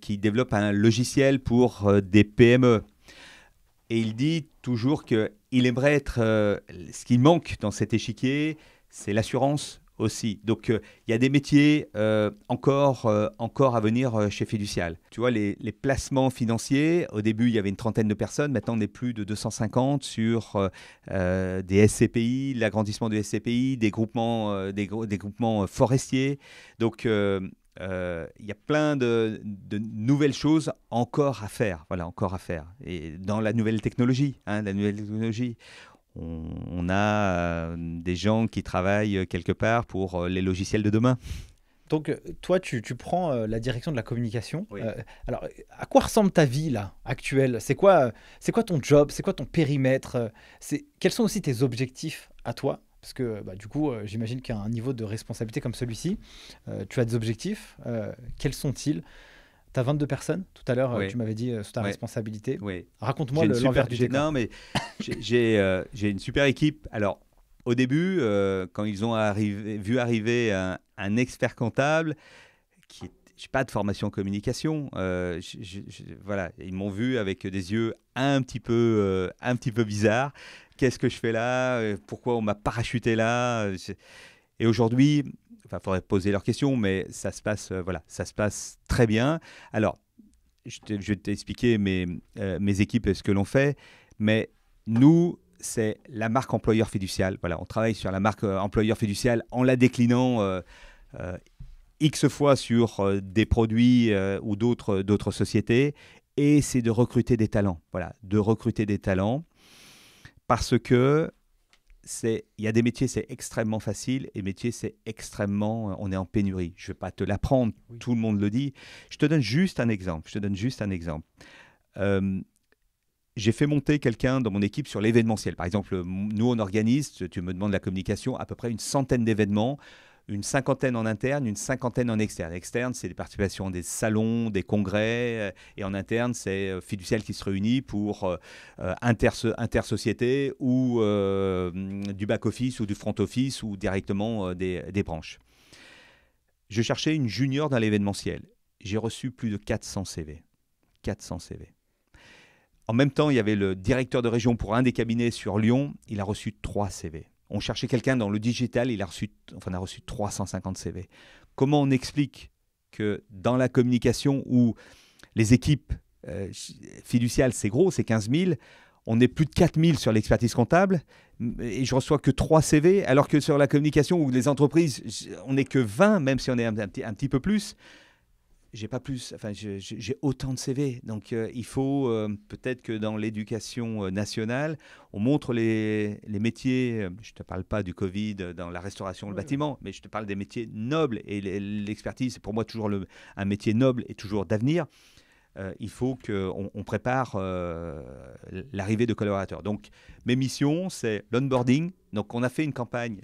[SPEAKER 1] qui développe un logiciel pour des PME. Et il dit toujours qu'il aimerait être... ce qui manque dans cet échiquier, c'est l'assurance aussi. Donc, euh, il y a des métiers euh, encore, euh, encore à venir chez Fiducial. Tu vois, les, placements financiers, au début, il y avait une trentaine de personnes. Maintenant, on est plus de 250 sur des SCPI, l'agrandissement des SCPI, des groupements, des, des, groupements forestiers. Donc, il y a plein de, nouvelles choses encore à faire. Voilà, encore à faire. Et dans la nouvelle technologie, hein, la nouvelle technologie, on, a euh, des gens qui travaillent euh, quelque part pour euh, les logiciels de demain.
[SPEAKER 2] Donc, toi, tu, prends la direction de la communication. alors, à quoi ressemble ta vie actuelle C'est quoi, quoi ton job C'est quoi ton périmètre quels sont aussi tes objectifs à toi Parce que bah, du coup, j'imagine qu'à un niveau de responsabilité comme celui-ci, tu as des objectifs. quels sont-ils tu 22 personnes. Tout à l'heure, euh, tu m'avais dit euh, c'est ta responsabilité. Raconte-moi l'envers du décor.
[SPEAKER 1] Non, mais j'ai euh, j'ai une super équipe. Alors, au début, quand ils ont arrivé, vu arriver un, expert comptable, qui n'ai pas de formation en communication. voilà, ils m'ont vu avec des yeux un petit peu, un petit peu bizarres. Qu'est-ce que je fais là Pourquoi on m'a parachuté là Et aujourd'hui, Enfin, faudrait poser leurs questions, mais ça se passe, euh, voilà, ça se passe très bien. Alors, je vais t'expliquer mes, euh, mes équipes et ce que l'on fait, mais nous, c'est la marque employeur fiducial. Voilà, on travaille sur la marque euh, employeur fiducial en la déclinant X fois sur des produits ou d'autres, d'autres sociétés. Et c'est de recruter des talents. Voilà, de recruter des talents parce que il y a des métiers c'est extrêmement facile et métiers c'est extrêmement euh, on est en pénurie. Je ne vais pas te l'apprendre, tout le monde le dit. Je te donne juste un exemple. Je te donne juste un exemple. Euh, j'ai fait monter quelqu'un dans mon équipe sur l'événementiel. Par exemple, nous, on organise, tu me demandes la communication, à peu près une centaine d'événements une cinquantaine en interne, une cinquantaine en externe. Externe, c'est des participations des salons, des congrès, euh, et en interne, c'est euh, fiduciel qui se réunit pour euh, inter intersociété ou du back-office ou du front-office ou directement des, branches. Je cherchais une junior dans l'événementiel. J'ai reçu plus de 400 CV. 400 CV. En même temps, il y avait le directeur de région pour un des cabinets sur Lyon. Il a reçu 3 CV on cherchait quelqu'un dans le digital, il a reçu, enfin, on a reçu 350 CV. Comment on explique que dans la communication où les équipes euh, fiduciales, c'est gros, c'est 15 000, on est plus de 4 000 sur l'expertise comptable, et je reçois que 3 CV, alors que sur la communication où les entreprises, on n'est que 20, même si on est un petit peu plus, j'ai pas plus, enfin j'ai autant de CV. Donc euh, il faut euh, peut-être que dans l'éducation euh, nationale, on montre les, les métiers. Je te parle pas du Covid dans la restauration, le bâtiment, mais je te parle des métiers nobles et l'expertise. C'est pour moi toujours un métier noble et toujours d'avenir. il faut qu'on prépare l'arrivée de collaborateurs. Donc mes missions, c'est l'onboarding. Donc on a fait une campagne,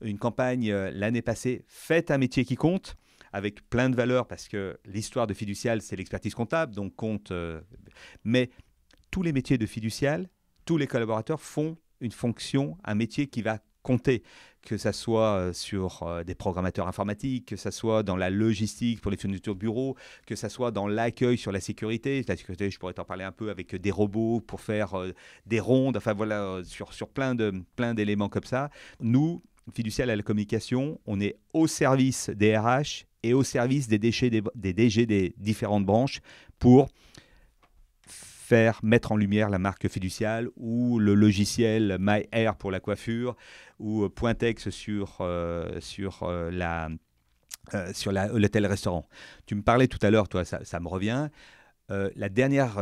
[SPEAKER 1] une campagne l'année passée. Faites un métier qui compte avec plein de valeurs, parce que l'histoire de fiducial, c'est l'expertise comptable, donc compte. Euh, mais tous les métiers de fiducial, tous les collaborateurs font une fonction, un métier qui va compter, que ce soit euh, sur euh, des programmateurs informatiques, que ce soit dans la logistique pour les fournitures bureaux, que ce soit dans l'accueil sur la sécurité. La sécurité, je pourrais t'en parler un peu avec des robots pour faire des rondes, enfin voilà, sur, sur plein de plein d'éléments comme ça. Nous, Fiducial à la communication, on est au service des RH et au service des, déchets des, DG des différentes branches pour faire mettre en lumière la marque fiduciale ou le logiciel MyAir pour la coiffure ou euh, Pointex sur, euh, euh, sur la... sur l'hôtel-restaurant. Tu me parlais tout à l'heure, toi, ça, ça, me revient. la dernière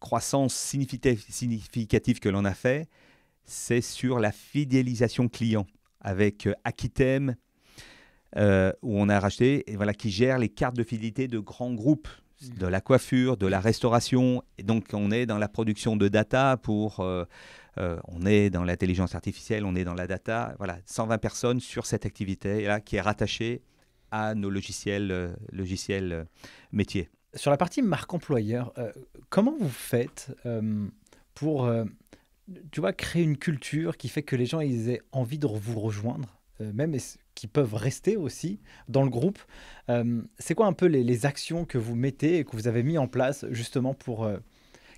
[SPEAKER 1] croissance significative que l'on a fait, c'est sur la fidélisation client avec Aquitem euh, où on a racheté, et voilà, qui gère les cartes de fidélité de grands groupes, mm. de la coiffure, de la restauration. Et donc, on est dans la production de data pour. Euh, euh, on est dans l'intelligence artificielle, on est dans la data. Voilà, 120 personnes sur cette activité-là qui est rattachée à nos logiciels, logiciels métiers.
[SPEAKER 2] Sur la partie marque employeur, comment vous faites pour tu vois, créer une culture qui fait que les gens ils aient envie de vous rejoindre, même qui peuvent rester aussi dans le groupe. Euh, c'est quoi un peu les, actions que vous mettez et que vous avez mis en place justement pour euh,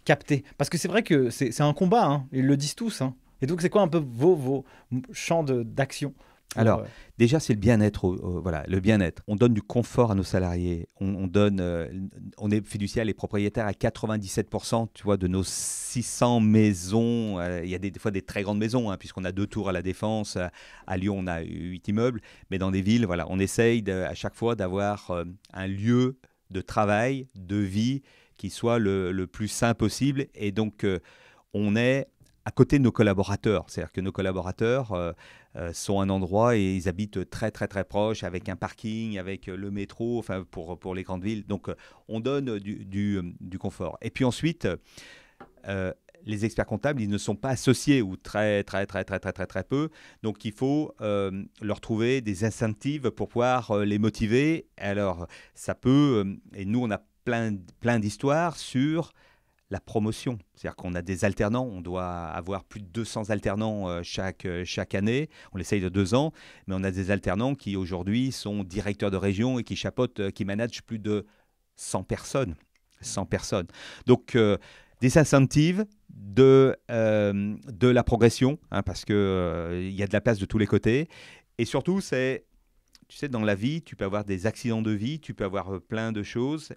[SPEAKER 2] capter Parce que c'est vrai que c'est un combat, hein. ils le disent tous. Hein. Et donc c'est quoi un peu vos champs d'action alors,
[SPEAKER 1] déjà, c'est le bien-être. voilà, le bien-être. On donne du confort à nos salariés. On, donne, euh, on est fiduciaire et propriétaire à 97%, tu vois, de nos 600 maisons. Euh, il y a des, fois des très grandes maisons, hein, puisqu'on a deux tours à la Défense. À Lyon, on a huit immeubles. Mais dans des villes, voilà, on essaye à chaque fois d'avoir euh, un lieu de travail, de vie, qui soit le, le plus sain possible. Et donc, on est à côté de nos collaborateurs. C'est-à-dire que nos collaborateurs euh, euh, sont un endroit et ils habitent très très très proche avec un parking, avec euh, le métro, enfin pour, pour les grandes villes. Donc on donne du, du, confort. Et puis ensuite, les experts comptables, ils ne sont pas associés ou très très très très très très très peu. Donc il faut leur trouver des incentives pour pouvoir les motiver. Alors ça peut, et nous on a plein, plein d'histoires sur la promotion. C'est-à-dire qu'on a des alternants, on doit avoir plus de 200 alternants euh, chaque, euh, chaque année, on l'essaye de deux ans, mais on a des alternants qui aujourd'hui sont directeurs de région et qui chapotent, euh, qui managent plus de 100 personnes. 100 personnes. Donc, des incentives, de, de la progression, hein, parce qu'il il y a de la place de tous les côtés. Et surtout, c'est, tu sais, dans la vie, tu peux avoir des accidents de vie, tu peux avoir plein de choses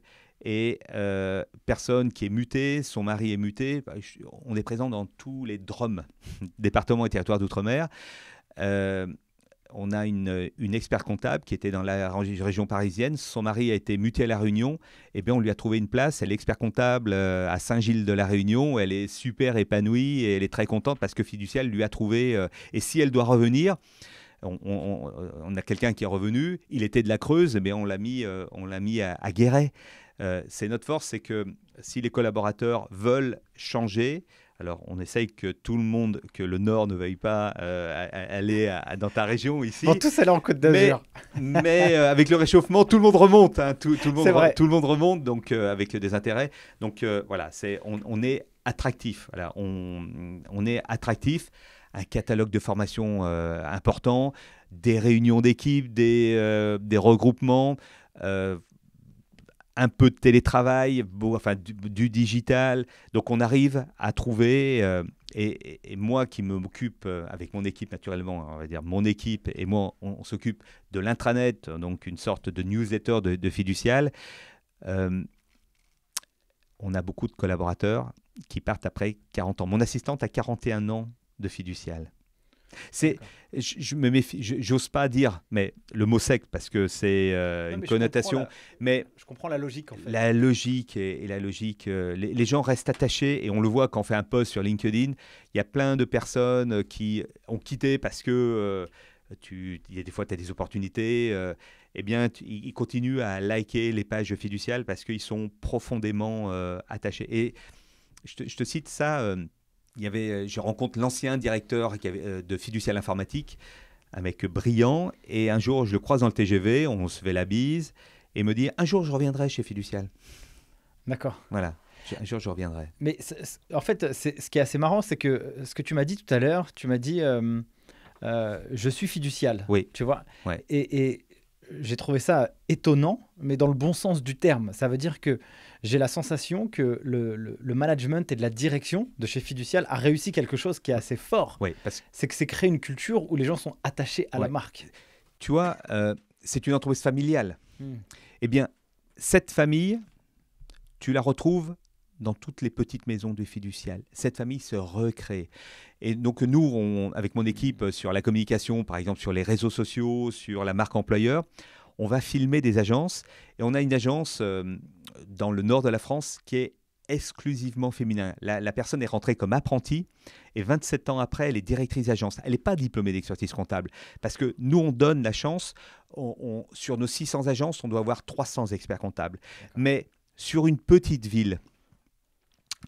[SPEAKER 1] et euh, personne qui est mutée, son mari est muté. Bah, on est présent dans tous les DROM, départements et territoires d'outre-mer. Euh, on a une, une, expert comptable qui était dans la région parisienne. Son mari a été muté à La Réunion. Et eh bien, on lui a trouvé une place. Elle est expert comptable euh, à Saint-Gilles de La Réunion. Elle est super épanouie et elle est très contente parce que Fiduciel lui a trouvé. et si elle doit revenir, on, a quelqu'un qui est revenu, il était de la Creuse, mais on l'a mis, on l'a mis à Guéret. Euh, c'est notre force, c'est que si les collaborateurs veulent changer, alors, on essaye que tout le monde, que le Nord ne veuille pas euh, aller dans ta région ici. On tous aller en Côte d'Azur. Mais, euh, avec le réchauffement, tout le monde remonte. Hein. tout, le monde, vrai. tout le monde remonte, donc avec des intérêts. Donc voilà, c'est on, est attractif. on, est attractif. Un catalogue de formation important, des réunions d'équipe, des, des regroupements un peu de télétravail, enfin du, digital. Donc on arrive à trouver, euh, et, moi qui m'occupe euh, avec mon équipe naturellement, on va dire mon équipe et moi, on, s'occupe de l'intranet, donc une sorte de newsletter de, de fiducial. Euh, on a beaucoup de collaborateurs qui partent après 40 ans. Mon assistante a 41 ans de fiducial. C'est, je, n'ose me méfie, j'ose pas dire, mais le mot sec parce que c'est euh, une connotation.
[SPEAKER 2] mais je comprends la logique en fait. La
[SPEAKER 1] logique et, la logique, euh, les, gens restent attachés et on le voit quand on fait un post sur LinkedIn. Il y a plein de personnes qui ont quitté parce que euh, tu, des fois tu as des opportunités. eh bien, ils continuent à liker les pages fiduciales parce qu'ils sont profondément attachés. Et je te, je te, cite ça il y avait, euh, je rencontre l'ancien directeur euh, de Fiducial Informatique, un mec brillant, et un jour je le croise dans le TGV, on se fait la bise, et me dit un jour je reviendrai chez Fiducial. D'accord. Voilà. Un jour, je reviendrai.
[SPEAKER 2] Mais en fait, ce qui est assez marrant, c'est que euh, ce que tu m'as dit tout à l'heure, tu m'as dit je suis fiducial. Oui. Tu vois. Et, et, j'ai trouvé ça étonnant, mais dans le bon sens du terme. Ça veut dire que j'ai la sensation que le, le, management et de la direction de chez Fiducial a réussi quelque chose qui est assez fort. Oui, parce... C'est que c'est créer une culture où les gens sont attachés à la marque. Tu vois, euh,
[SPEAKER 1] c'est une entreprise familiale. Hmm. Eh bien, cette famille, tu la retrouves dans toutes les petites maisons du fiducial. Cette famille se recrée. Et donc nous, on, avec mon équipe euh, sur la communication, par exemple sur les réseaux sociaux, sur la marque employeur, on va filmer des agences. Et on a une agence euh, dans le nord de la France qui est exclusivement féminin. La, personne est rentrée comme apprentie et 27 ans après, elle est directrice d'agence. Elle n'est pas diplômée d'expertise comptable parce que nous, on donne la chance. sur nos 600 agences, on doit avoir 300 experts comptables. Mais sur une petite ville,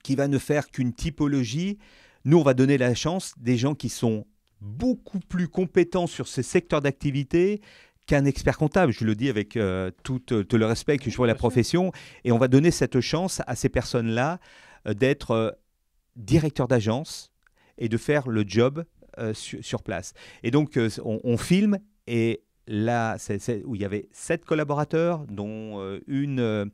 [SPEAKER 1] qui va ne faire qu'une typologie. Nous, on va donner la chance des gens qui sont beaucoup plus compétents sur ces secteurs d'activité qu'un expert comptable. Je le dis avec euh, euh, tout le respect que je vois la profession. Et on va donner cette chance à ces personnes-là euh, d'être directeur d'agence et de faire le job sur, place. Et donc, on, filme et. Là, où il y avait sept collaborateurs, dont une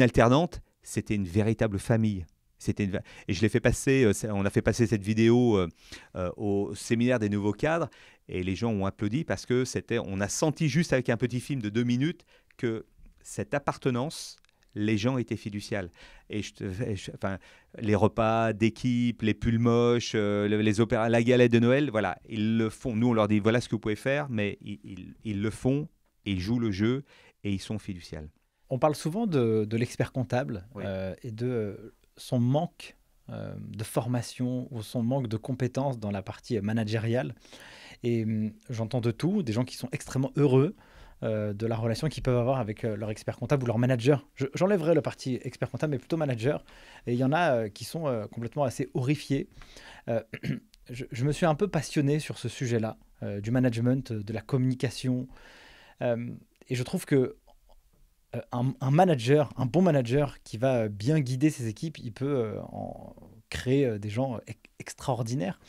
[SPEAKER 1] alternante, c'était une véritable famille. Et je l'ai fait passer, euh, on a fait passer cette vidéo euh, euh, au séminaire des nouveaux cadres et les gens ont applaudi parce que c'était, on a senti juste avec un petit film de deux minutes que cette appartenance, les gens étaient fiduciales. Et je, enfin, les repas d'équipe, les pulls moches, les opéras, la galette de Noël, voilà, ils le font. Nous, on leur dit voilà ce que vous pouvez faire, mais ils, le font, ils jouent le jeu et ils sont fiduciales.
[SPEAKER 2] On parle souvent de, l'expert comptable et de son manque euh, de formation ou son manque de compétences dans la partie managériale. Et hum, j'entends de tout, des gens qui sont extrêmement heureux euh, de la relation qu'ils peuvent avoir avec euh, leur expert comptable ou leur manager. J'enlèverai la le parti expert comptable, mais plutôt manager. Et il y en a qui sont complètement assez horrifiés. Je, je, me suis un peu passionné sur ce sujet-là, du management, de la communication. et je trouve que euh, un, manager, un bon manager qui va euh, bien guider ses équipes, il peut euh, en créer des gens extraordinaires.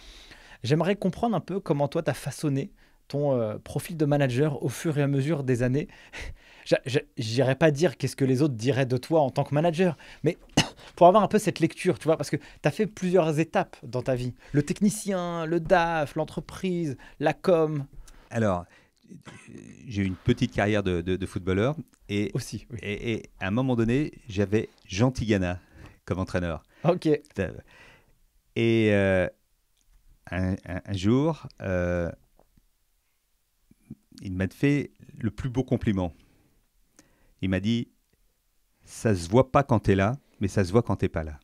[SPEAKER 2] J'aimerais comprendre un peu comment toi, tu as façonné ton profil de manager au fur et à mesure des années. J'irai pas dire qu'est-ce que les autres diraient de toi en tant que manager, mais pour avoir un peu cette lecture, tu vois, parce que tu as fait plusieurs étapes dans ta vie. Le technicien, le DAF, l'entreprise, la com. Alors,
[SPEAKER 1] j'ai eu une petite carrière de, footballeur. Et, Aussi, oui. et, à un moment donné, j'avais Jean Tigana comme entraîneur. Ok. Et euh, un, jour, euh, il m'a fait le plus beau compliment. Il m'a dit Ça se voit pas quand tu es là, mais ça se voit quand tu pas là.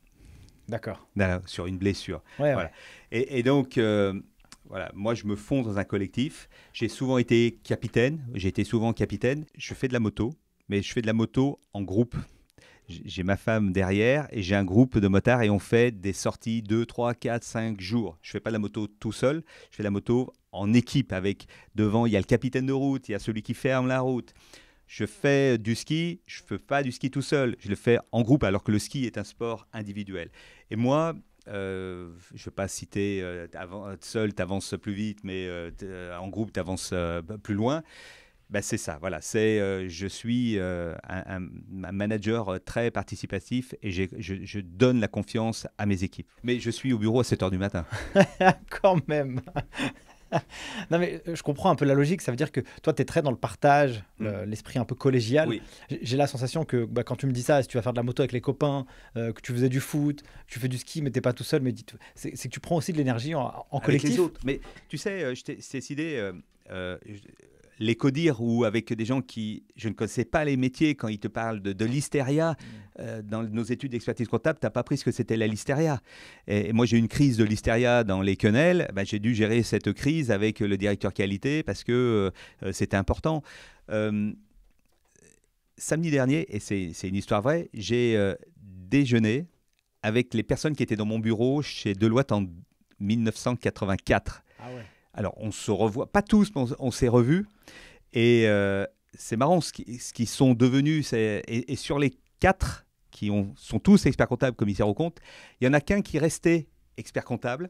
[SPEAKER 1] D'accord. Sur une blessure. voilà. Et, donc. Euh, moi je me fonds dans un collectif. J'ai souvent été capitaine, j'ai été souvent capitaine. Je fais de la moto, mais je fais de la moto en groupe. J'ai ma femme derrière et j'ai un groupe de motards et on fait des sorties 2, 3, 4, 5 jours. Je fais pas de la moto tout seul, je fais de la moto en équipe avec devant il y a le capitaine de route, il y a celui qui ferme la route. Je fais du ski, je fais pas du ski tout seul, je le fais en groupe alors que le ski est un sport individuel. Et moi, euh, je ne vais pas citer, euh, euh, seul, tu avances plus vite, mais en groupe, tu avances plus loin. Ben, c'est ça, voilà. C'est, je suis un, manager très participatif et je, je, donne la confiance à mes équipes. Mais je suis au bureau à 7 h du matin.
[SPEAKER 2] Quand même non, mais euh, je comprends un peu la logique. Ça veut dire que toi, tu es très dans le partage, mm. l'esprit un peu collégial. J'ai la sensation que bah, quand tu me dis ça, si tu vas faire de la moto avec les copains, euh, que tu faisais du foot, tu fais du ski, mais t'es pas tout seul, mais c'est que tu prends aussi de l'énergie en, collectif.
[SPEAKER 1] Mais tu sais, euh, je euh, les codir ou avec des gens qui, je ne connaissais pas les métiers, quand ils te parlent de, de mm. euh, dans nos études d'expertise comptable, tu n'as pas pris ce que c'était la listeria. Et, moi, j'ai eu une crise de listeria dans les quenelles, bah, j'ai dû gérer cette crise avec le directeur qualité parce que euh, euh, c'était important. samedi dernier, et c'est une histoire vraie, j'ai déjeuné avec les personnes qui étaient dans mon bureau chez Deloitte en 1984. Ah ouais. Alors, on se revoit, pas tous, mais on, s'est revus. Et euh, c'est marrant ce qu'ils qui sont devenus. Et, sur les quatre qui sont tous experts comptables, commissaires aux comptes, il y en a qu'un qui restait expert comptable.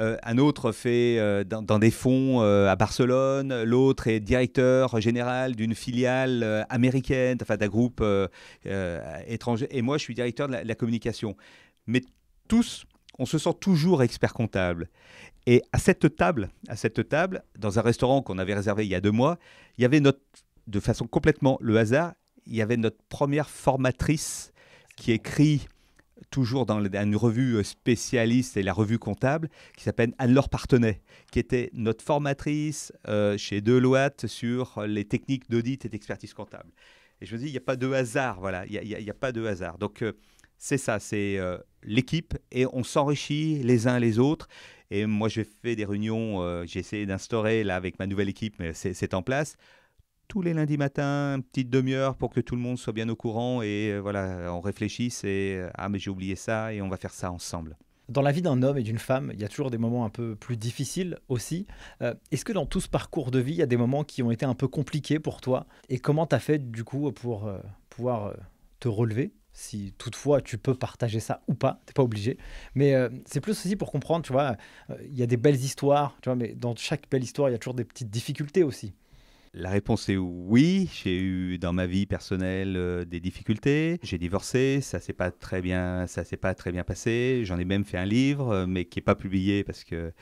[SPEAKER 1] Euh, un autre fait euh, dans, des fonds à Barcelone, l'autre est directeur général d'une filiale américaine, enfin d'un groupe étranger, et moi je suis directeur de la communication. Mais tous on se sent toujours expert comptable. Et à cette table, à cette table, dans un restaurant qu'on avait réservé il y a deux mois, il y avait notre, de façon complètement le hasard, il y avait notre première formatrice qui écrit toujours dans une revue spécialiste et la revue comptable qui s'appelle Anne-Laure Partenay, qui était notre formatrice euh, chez Deloitte sur les techniques d'audit et d'expertise comptable. Et je me dis, il n'y a pas de hasard, voilà, il n'y a, pas de hasard. Donc euh, c'est ça, c'est euh, l'équipe et on s'enrichit les uns les autres. Et moi, j'ai fait des réunions, euh, j'ai essayé d'instaurer là avec ma nouvelle équipe, mais c'est en place. Tous les lundis matin une petite demi-heure pour que tout le monde soit bien au courant et euh, voilà, on réfléchisse et euh, ah mais j'ai oublié ça et on va faire ça ensemble.
[SPEAKER 2] Dans la vie d'un homme et d'une femme, il y a toujours des moments un peu plus difficiles aussi. Est-ce que dans tout ce parcours de vie, il y a des moments qui ont été un peu compliqués pour toi Et comment tu as fait du coup pour pouvoir te relever si toutefois tu peux partager ça ou pas, t'es pas obligé. Mais euh, c'est plus aussi pour comprendre, tu vois, euh, il y a des belles histoires, tu vois, mais dans chaque belle histoire, il y a toujours des petites difficultés aussi.
[SPEAKER 1] La réponse est oui. J'ai eu dans ma vie personnelle euh, des difficultés. J'ai divorcé, ça s'est pas très bien, ça s'est pas très bien passé. J'en ai même fait un livre, mais qui est pas publié parce que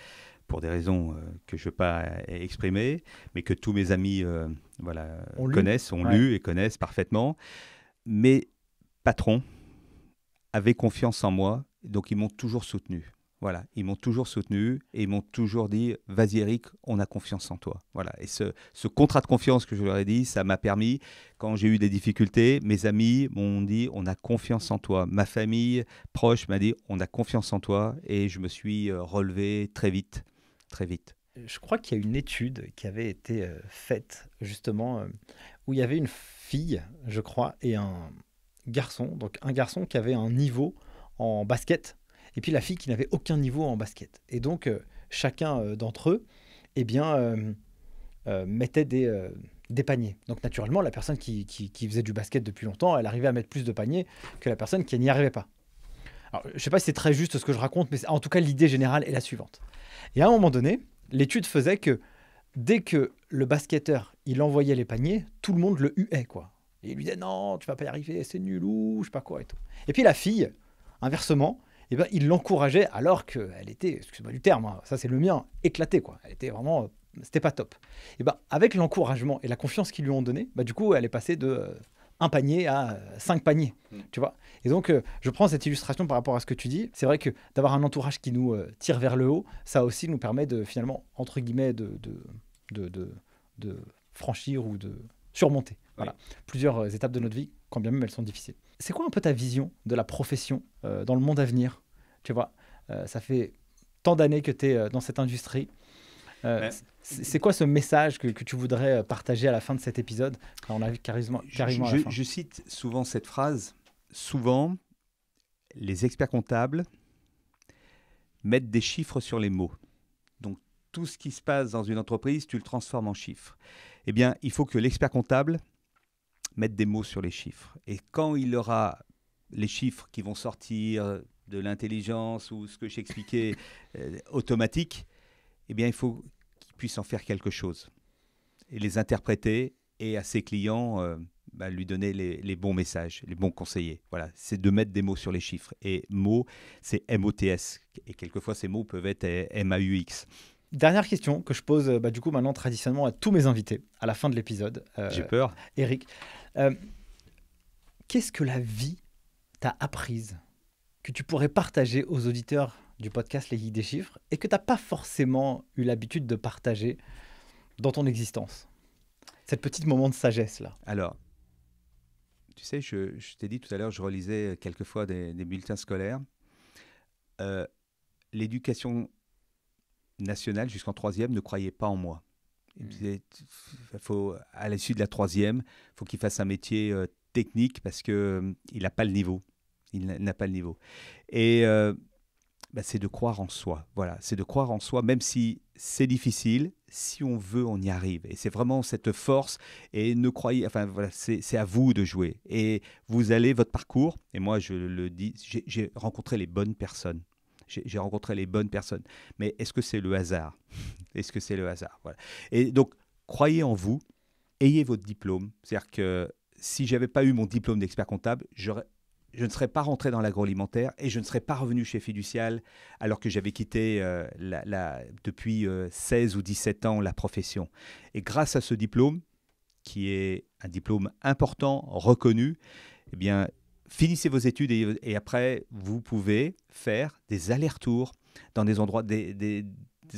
[SPEAKER 1] pour des raisons que je veux pas exprimer, mais que tous mes amis voilà, connaissent, ont lu et connaissent parfaitement. Mais patron, avait confiance en moi, donc ils m'ont toujours soutenu. Voilà, ils m'ont toujours soutenu et ils m'ont toujours dit "Vas-y Eric, on a confiance en toi." Voilà, et ce, ce, contrat de confiance que je leur ai dit, ça m'a permis quand j'ai eu des difficultés, mes amis m'ont dit "On a confiance en toi." Ma famille proche m'a dit "On a confiance en toi" et je me suis euh, relevé très vite,
[SPEAKER 2] très vite. Je crois qu'il y a une étude qui avait été euh, faite justement euh, où il y avait une fille, je crois, et un garçon, donc un garçon qui avait un niveau en basket, et puis la fille qui n'avait aucun niveau en basket. Et donc, euh, chacun euh, d'entre eux, eh bien, euh, mettait des, paniers. Donc, naturellement, la personne qui, faisait du basket depuis longtemps, elle arrivait à mettre plus de paniers que la personne qui n'y arrivait pas. Alors, je ne sais pas si c'est très juste ce que je raconte, mais en tout cas, l'idée générale est la suivante. Et à un moment donné, l'étude faisait que dès que le basketteur, il envoyait les paniers, tout le monde le huait, quoi. Et il lui disait non, tu vas pas y arriver, c'est nul ou je sais pas quoi et tout. Et puis la fille, inversement, eh ben, il l'encourageait alors qu'elle était, excuse-moi du terme, hein, ça c'est le mien, éclatée quoi. Elle était vraiment, euh, c'était pas top. Et ben avec l'encouragement et la confiance qu'ils lui ont donné, bah, du coup elle est passée de euh, un panier à euh, cinq paniers, mm. tu vois. Et donc je prends cette illustration par rapport à ce que tu dis. C'est vrai que d'avoir un entourage qui nous tire vers le haut, ça aussi nous permet de finalement entre guillemets de, de franchir ou de surmonter. Voilà. Plusieurs euh, étapes de notre vie, quand bien même elles sont difficiles. C'est quoi un peu ta vision de la profession euh, dans le monde à venir Tu vois, euh, ça fait tant d'années que tu es dans cette industrie. Ben, c'est quoi ce message que, tu voudrais partager à la fin de cet épisode On arrive carrément, à la fin. je
[SPEAKER 1] cite souvent cette phrase. Souvent, les experts comptables mettent des chiffres sur les mots. Donc, tout ce qui se passe dans une entreprise, tu le transformes en chiffres. Eh bien, il faut que l'expert comptable mettre des mots sur les chiffres. Et quand il aura les chiffres qui vont sortir de l'intelligence ou ce que j'expliquais euh, automatique, eh bien, il faut qu'il puisse en faire quelque chose et les interpréter et à ses clients euh, bah, lui donner les, bons messages, les bons conseillers. Voilà, c'est de mettre des mots sur les
[SPEAKER 2] chiffres. Et mots, c'est M-O-T-S. Et quelquefois, ces mots peuvent être M-A-U-X. Dernière question que je pose bah, du coup maintenant traditionnellement à tous mes invités à la fin de l'épisode. Euh, J'ai peur. Eric, euh, qu'est-ce que la vie t'a apprise que tu pourrais partager aux auditeurs du podcast Les Guides des Chiffres et que tu n'as pas forcément eu l'habitude de partager dans ton existence Cette petite moment de sagesse là.
[SPEAKER 1] Alors, tu sais, je, t'ai dit tout à l'heure, je relisais quelquefois des, des bulletins scolaires. Euh, l'éducation national jusqu'en troisième ne croyez pas en moi. Il me hmm. faut, à l'issue de la troisième, faut qu'il fasse un métier euh, technique parce que euh, il n'a pas le niveau. Il n'a pas le niveau. Et euh, bah, c'est de croire en soi. Voilà, c'est de croire en soi, même si c'est difficile. Si on veut, on y arrive. Et c'est vraiment cette force. Et ne croyez, enfin voilà, c'est à vous de jouer. Et vous allez votre parcours. Et moi, je le dis, j'ai rencontré les bonnes personnes j'ai rencontré les bonnes personnes. Mais est-ce que c'est le hasard Est-ce que c'est le hasard Et donc, croyez en vous, ayez votre diplôme. C'est-à-dire que si j'avais pas eu mon diplôme d'expert comptable, je ne serais pas rentré dans l'agroalimentaire et je ne serais pas revenu chez Fiducial alors que j'avais quitté euh, la, depuis 16 euh, ou 17 ans la profession. Et grâce à ce diplôme, qui est un diplôme important, reconnu, eh bien, finissez vos études et, après, vous pouvez faire des allers-retours dans des endroits, des,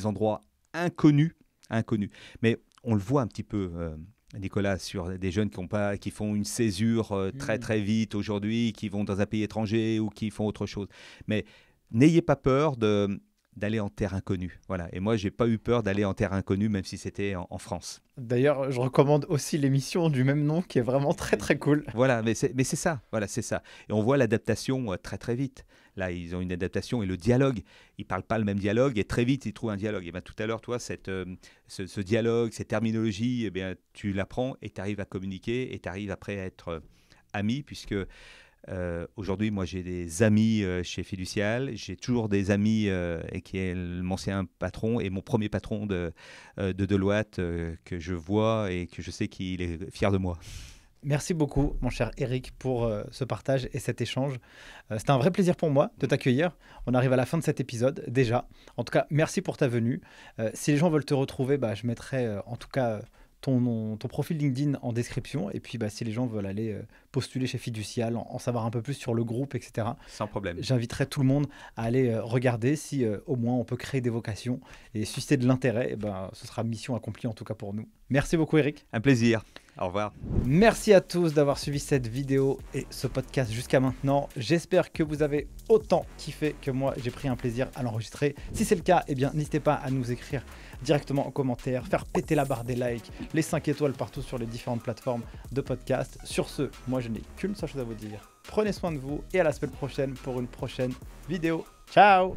[SPEAKER 1] endroits inconnus, inconnus. Mais on le voit un petit peu. Euh, Nicolas, sur des jeunes qui, ont pas, qui font une césure euh, très mm. très vite aujourd'hui, qui vont dans un pays étranger ou qui font autre chose. Mais n'ayez pas peur de, d'aller en terre inconnue. Voilà. Et moi, je n'ai pas eu peur d'aller en terre inconnue, même si c'était en, France.
[SPEAKER 2] D'ailleurs, je recommande aussi l'émission du
[SPEAKER 1] même nom, qui est vraiment très très cool. Voilà, mais c'est, ça. Voilà, c'est ça. Et on voit l'adaptation euh, très très vite. Là, ils ont une adaptation et le dialogue. Ils parlent pas le même dialogue et très vite ils trouvent un dialogue. Et bien tout à l'heure, toi, cette, euh, ce, dialogue, cette terminologie, eh bien tu l'apprends et tu arrives à communiquer et tu arrives après à être euh, ami, puisque euh, aujourd'hui, moi, j'ai des amis euh, chez Fiducial. J'ai toujours des amis euh, et qui est mon ancien patron et mon premier patron de, de Deloitte que je vois et que je sais qu'il est fier de moi.
[SPEAKER 2] Merci beaucoup, mon cher Eric, pour ce partage et cet échange. C'est un vrai plaisir pour moi de t'accueillir. On arrive à la fin de cet épisode déjà. En tout cas, merci pour ta venue. si les gens veulent te retrouver, bah, je mettrai en tout cas ton, profil LinkedIn en description. Et puis, bah, si les gens veulent aller euh, postuler chez Fiducial, en, savoir un peu plus sur le groupe, etc. Sans problème. J'inviterai tout le monde à aller euh, regarder si euh, au moins on peut créer des vocations et susciter de l'intérêt. Eh ben, ce sera mission accomplie en tout cas pour nous.
[SPEAKER 1] Merci beaucoup, Eric. Un plaisir. Au revoir.
[SPEAKER 2] Merci à tous d'avoir suivi cette vidéo et ce podcast jusqu'à maintenant. J'espère que vous avez autant kiffé que moi. J'ai pris un plaisir à l'enregistrer. Si c'est le cas, eh bien n'hésitez pas à nous écrire directement en commentaire, faire péter la barre des likes, les 5 étoiles partout sur les différentes plateformes de podcast. Sur ce, moi je n'ai qu'une seule chose à vous dire. Prenez soin de vous et à la semaine prochaine pour une prochaine vidéo. Ciao